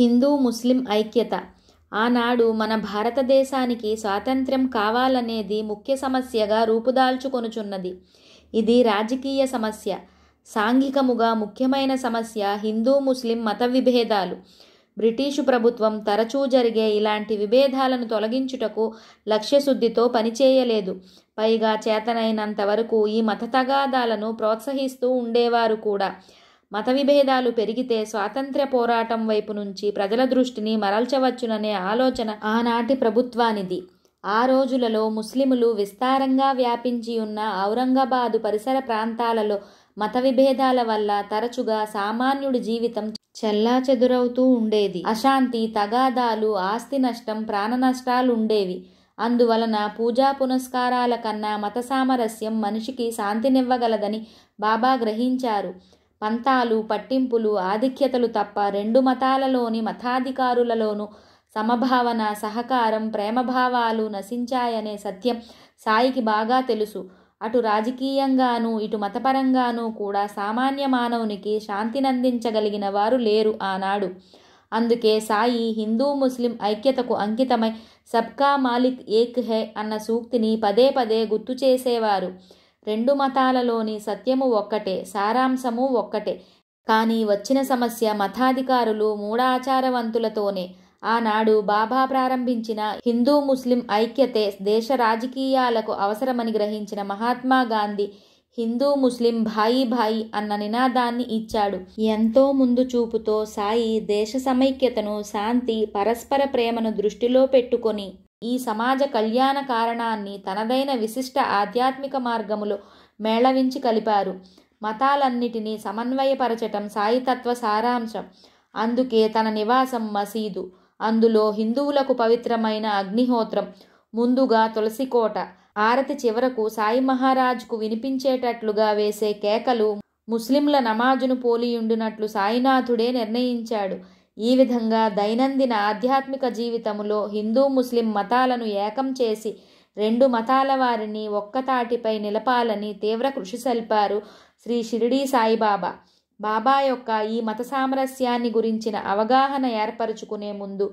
హిందూ ముస్లిం ఐక్యత ఆనాడు మన భారతదేశానికి స్వాతంత్ర్యం కావాలనేది ముఖ్య సమస్యగా రూపుదాల్చుకొనుచున్నది ఇది రాజకీయ సమస్య సాంఘికముగా ముఖ్యమైన సమస్య హిందూ ముస్లిం మత విభేదాలు బ్రిటీషు ప్రభుత్వం తరచూ జరిగే ఇలాంటి విభేదాలను తొలగించుటకు లక్ష్యశుద్ధితో పనిచేయలేదు పైగా చేతనైనంత వరకు ఈ మత తగాదాలను ప్రోత్సహిస్తూ ఉండేవారు కూడా మత విభేదాలు పెరిగితే స్వాతంత్ర్య పోరాటం వైపు నుంచి ప్రజల దృష్టిని మరల్చవచ్చుననే ఆలోచన ఆనాటి ప్రభుత్వానిది ఆ రోజులలో ముస్లిములు విస్తారంగా వ్యాపించి ఉన్న ఔరంగాబాదు పరిసర ప్రాంతాలలో మత విభేదాల వల్ల తరచుగా సామాన్యుడి జీవితం చెల్లాచెదురవుతూ ఉండేది అశాంతి తగాదాలు ఆస్తి నష్టం ప్రాణ నష్టాలు ఉండేవి అందువలన పూజా పునస్కారాల కన్నా మత సామరస్యం మనిషికి శాంతినివ్వగలదని బాబా గ్రహించారు పంతాలు పట్టింపులు ఆధిక్యతలు తప్ప రెండు మతాలలోని మతాధికారులలోనూ సమభావన సహకారం ప్రేమభావాలు నశించాయనే సత్యం సాయికి బాగా తెలుసు అటు రాజకీయంగానూ ఇటు మతపరంగానూ కూడా సామాన్య మానవునికి శాంతినందించగలిగిన వారు లేరు ఆనాడు అందుకే సాయి హిందూ ముస్లిం ఐక్యతకు అంకితమై సబ్కా మాలిక్ ఏక్ హే అన్న సూక్తిని పదే పదే గుర్తు చేసేవారు రెండు మతాలలోని సత్యము ఒక్కటే సారాంశము ఒక్కటే కానీ వచ్చిన సమస్య మతాధికారులు మూఢాచారవంతులతోనే ఆనాడు బాబా ప్రారంభించిన హిందూ ముస్లిం ఐక్యతే దేశ రాజకీయాలకు అవసరమని గ్రహించిన మహాత్మా గాంధీ హిందూ ముస్లిం భాయి భాయి అన్న నినాదాన్ని ఇచ్చాడు ఎంతో ముందు చూపుతో సాయి దేశ సమైక్యతను శాంతి పరస్పర ప్రేమను దృష్టిలో పెట్టుకొని ఈ సమాజ కళ్యాణ కారణాన్ని తనదైన విశిష్ట ఆధ్యాత్మిక మార్గములో మేళవించి కలిపారు మతాలన్నిటినీ సమన్వయపరచటం సాయితత్వ సారాంశం అందుకే తన నివాసం మసీదు అందులో హిందువులకు పవిత్రమైన అగ్నిహోత్రం ముందుగా తులసికోట ఆరతి చివరకు సాయి మహారాజ్కు వినిపించేటట్లుగా వేసే కేకలు ముస్లింల నమాజును పోలియుండునట్లు సాయినాథుడే నిర్ణయించాడు ఈ విధంగా దైనందిన ఆధ్యాత్మిక జీవితములో హిందూ ముస్లిం మతాలను ఏకం చేసి రెండు మతాల వారిని ఒక్కతాటిపై నిలపాలని తీవ్ర కృషి సల్పారు శ్రీ షిరిడీ సాయిబాబా బాబా యొక్క ఈ మత సామరస్యాన్ని గురించిన అవగాహన ఏర్పరచుకునే ముందు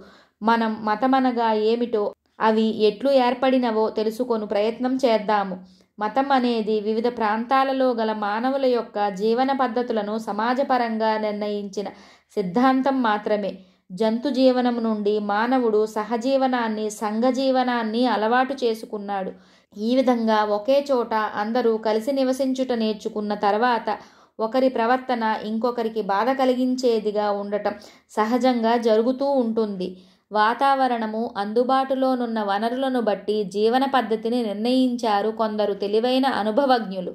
మనం మతమనగా ఏమిటో అవి ఎట్లు ఏర్పడినవో తెలుసుకొని ప్రయత్నం చేద్దాము మతం అనేది వివిధ ప్రాంతాలలో గల మానవుల యొక్క జీవన పద్ధతులను సమాజపరంగా నిర్ణయించిన సిద్ధాంతం మాత్రమే జంతు జీవనం నుండి మానవుడు సహజీవనాన్ని సంఘజీవనాన్ని అలవాటు చేసుకున్నాడు ఈ విధంగా ఒకే చోట అందరూ కలిసి నివసించుట నేర్చుకున్న తర్వాత ఒకరి ప్రవర్తన ఇంకొకరికి బాధ కలిగించేదిగా ఉండటం సహజంగా జరుగుతూ ఉంటుంది వాతావరణము అందుబాటులోనున్న వనరులను బట్టి జీవన పద్ధతిని నిర్ణయించారు కొందరు తెలివైన అనుభవజ్ఞులు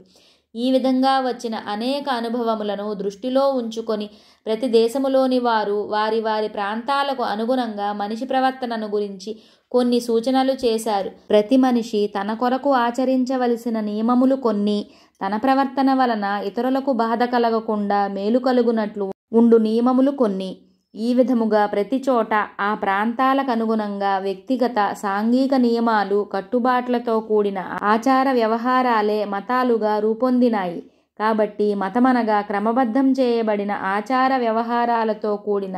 ఈ విధంగా వచ్చిన అనేక అనుభవములను దృష్టిలో ఉంచుకొని ప్రతి దేశములోని వారు వారి వారి ప్రాంతాలకు అనుగుణంగా మనిషి ప్రవర్తనను గురించి కొన్ని సూచనలు చేశారు ప్రతి మనిషి తన కొరకు ఆచరించవలసిన నియమములు కొన్ని తన ప్రవర్తన వలన ఇతరులకు బాధ కలగకుండా మేలు కలుగునట్లు ఉండు నియమములు కొన్ని ఈ విధముగా ప్రతి చోట ఆ ప్రాంతాలకు అనుగుణంగా వ్యక్తిగత సాంఘిక నియమాలు కట్టుబాట్లతో కూడిన ఆచార వ్యవహారాలే మతాలుగా రూపొందినాయి కాబట్టి మతమనగా క్రమబద్ధం చేయబడిన ఆచార వ్యవహారాలతో కూడిన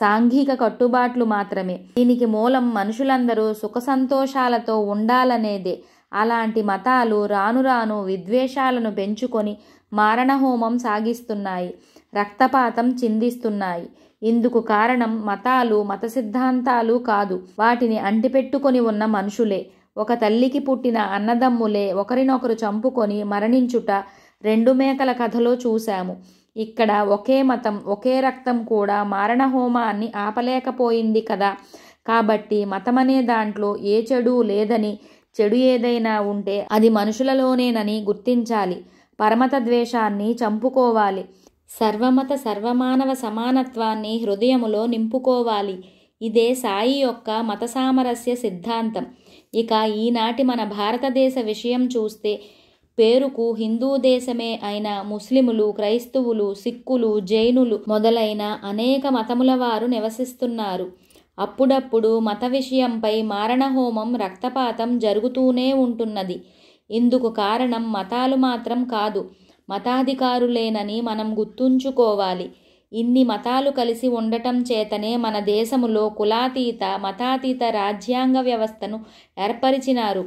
సాంఘిక కట్టుబాట్లు మాత్రమే దీనికి మూలం మనుషులందరూ సుఖ సంతోషాలతో ఉండాలనేదే అలాంటి మతాలు రాను రాను విద్వేషాలను పెంచుకొని మారణహోమం సాగిస్తున్నాయి రక్తపాతం చిందిస్తున్నాయి ఇందుకు కారణం మతాలు మత సిద్ధాంతాలు కాదు వాటిని అంటిపెట్టుకొని ఉన్న మనుషులే ఒక తల్లికి పుట్టిన అన్నదమ్ములే ఒకరినొకరు చంపుకొని మరణించుట రెండు మేకల కథలో చూశాము ఇక్కడ ఒకే మతం ఒకే రక్తం కూడా మారణహోమాన్ని ఆపలేకపోయింది కదా కాబట్టి మతమనే దాంట్లో ఏ చెడు లేదని చెడు ఏదైనా ఉంటే అది మనుషులలోనేనని గుర్తించాలి పరమత ద్వేషాన్ని చంపుకోవాలి సర్వమత సర్వమానవ సమానత్వాన్ని హృదయములో నింపుకోవాలి ఇదే సాయి యొక్క మత సామరస్య సిద్ధాంతం ఇక ఈనాటి మన భారతదేశ విషయం చూస్తే పేరుకు హిందూ దేశమే అయిన ముస్లిములు క్రైస్తవులు సిక్కులు జైనులు మొదలైన అనేక మతముల వారు నివసిస్తున్నారు అప్పుడప్పుడు మత విషయంపై మారణహోమం రక్తపాతం జరుగుతూనే ఉంటున్నది ఇందుకు కారణం మతాలు మాత్రం కాదు మతాధికారులేనని మనం గుర్తుంచుకోవాలి ఇన్ని మతాలు కలిసి ఉండటం చేతనే మన దేశములో కులాతీత మతాతీత రాజ్యాంగ వ్యవస్థను ఏర్పరిచినారు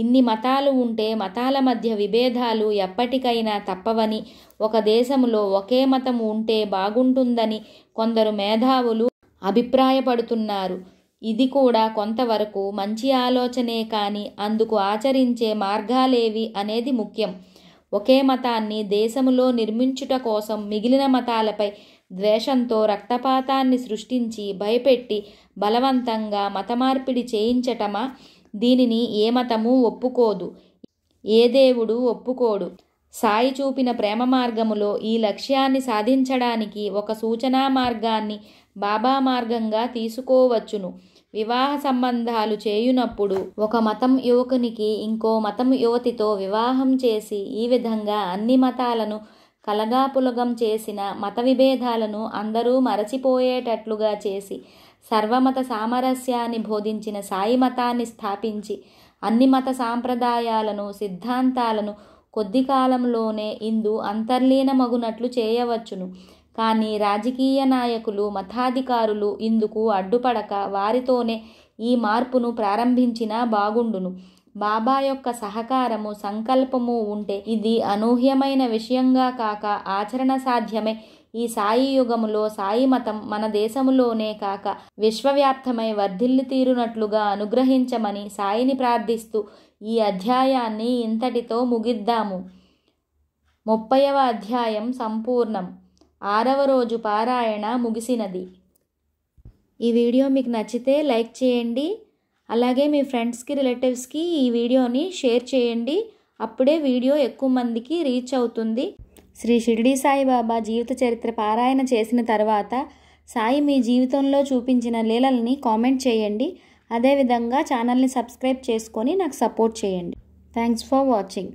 ఇన్ని మతాలు ఉంటే మతాల మధ్య విభేదాలు ఎప్పటికైనా తప్పవని ఒక దేశంలో ఒకే మతం ఉంటే బాగుంటుందని కొందరు మేధావులు అభిప్రాయపడుతున్నారు ఇది కూడా కొంతవరకు మంచి ఆలోచనే కానీ అందుకు ఆచరించే మార్గాలేవి అనేది ముఖ్యం ఒకే మతాన్ని దేశములో నిర్మించుట కోసం మిగిలిన మతాలపై ద్వేషంతో రక్తపాతాన్ని సృష్టించి భయపెట్టి బలవంతంగా మతమార్పిడి చేయించటమా దీనిని ఏ మతము ఒప్పుకోదు ఏ దేవుడు ఒప్పుకోడు సాయి చూపిన ప్రేమ మార్గములో ఈ లక్ష్యాన్ని సాధించడానికి ఒక సూచనా మార్గాన్ని బాబా మార్గంగా తీసుకోవచ్చును వివాహ సంబంధాలు చేయునప్పుడు ఒక మతం యువకునికి ఇంకో మతం యువతితో వివాహం చేసి ఈ విధంగా అన్ని మతాలను కలగాపులగం చేసిన మత విభేదాలను అందరూ మరచిపోయేటట్లుగా చేసి సర్వమత సామరస్యాన్ని బోధించిన సాయి మతాన్ని స్థాపించి అన్ని మత సాంప్రదాయాలను సిద్ధాంతాలను కొద్ది కాలంలోనే ఇందు అంతర్లీనమగునట్లు చేయవచ్చును కానీ రాజకీయ నాయకులు మతాధికారులు ఇందుకు అడ్డుపడక వారితోనే ఈ మార్పును ప్రారంభించినా బాగుండును బాబా యొక్క సహకారము సంకల్పము ఉంటే ఇది అనూహ్యమైన విషయంగా కాక ఆచరణ సాధ్యమే ఈ సాయి యుగములో సాయి మతం మన దేశములోనే కాక విశ్వవ్యాప్తమై వర్ధిల్లి తీరునట్లుగా అనుగ్రహించమని సాయిని ప్రార్థిస్తూ ఈ అధ్యాయాన్ని ఇంతటితో ముగిద్దాము ముప్పైవ అధ్యాయం సంపూర్ణం ఆరవ రోజు పారాయణ ముగిసినది ఈ వీడియో మీకు నచ్చితే లైక్ చేయండి అలాగే మీ ఫ్రెండ్స్కి రిలేటివ్స్కి ఈ వీడియోని షేర్ చేయండి అప్పుడే వీడియో ఎక్కువ మందికి రీచ్ అవుతుంది శ్రీ షిరిడి సాయిబాబా జీవిత చరిత్ర పారాయణ చేసిన తర్వాత సాయి మీ జీవితంలో చూపించిన లీలల్ని కామెంట్ చేయండి అదేవిధంగా ఛానల్ని సబ్స్క్రైబ్ చేసుకొని నాకు సపోర్ట్ చేయండి థ్యాంక్స్ ఫర్ వాచింగ్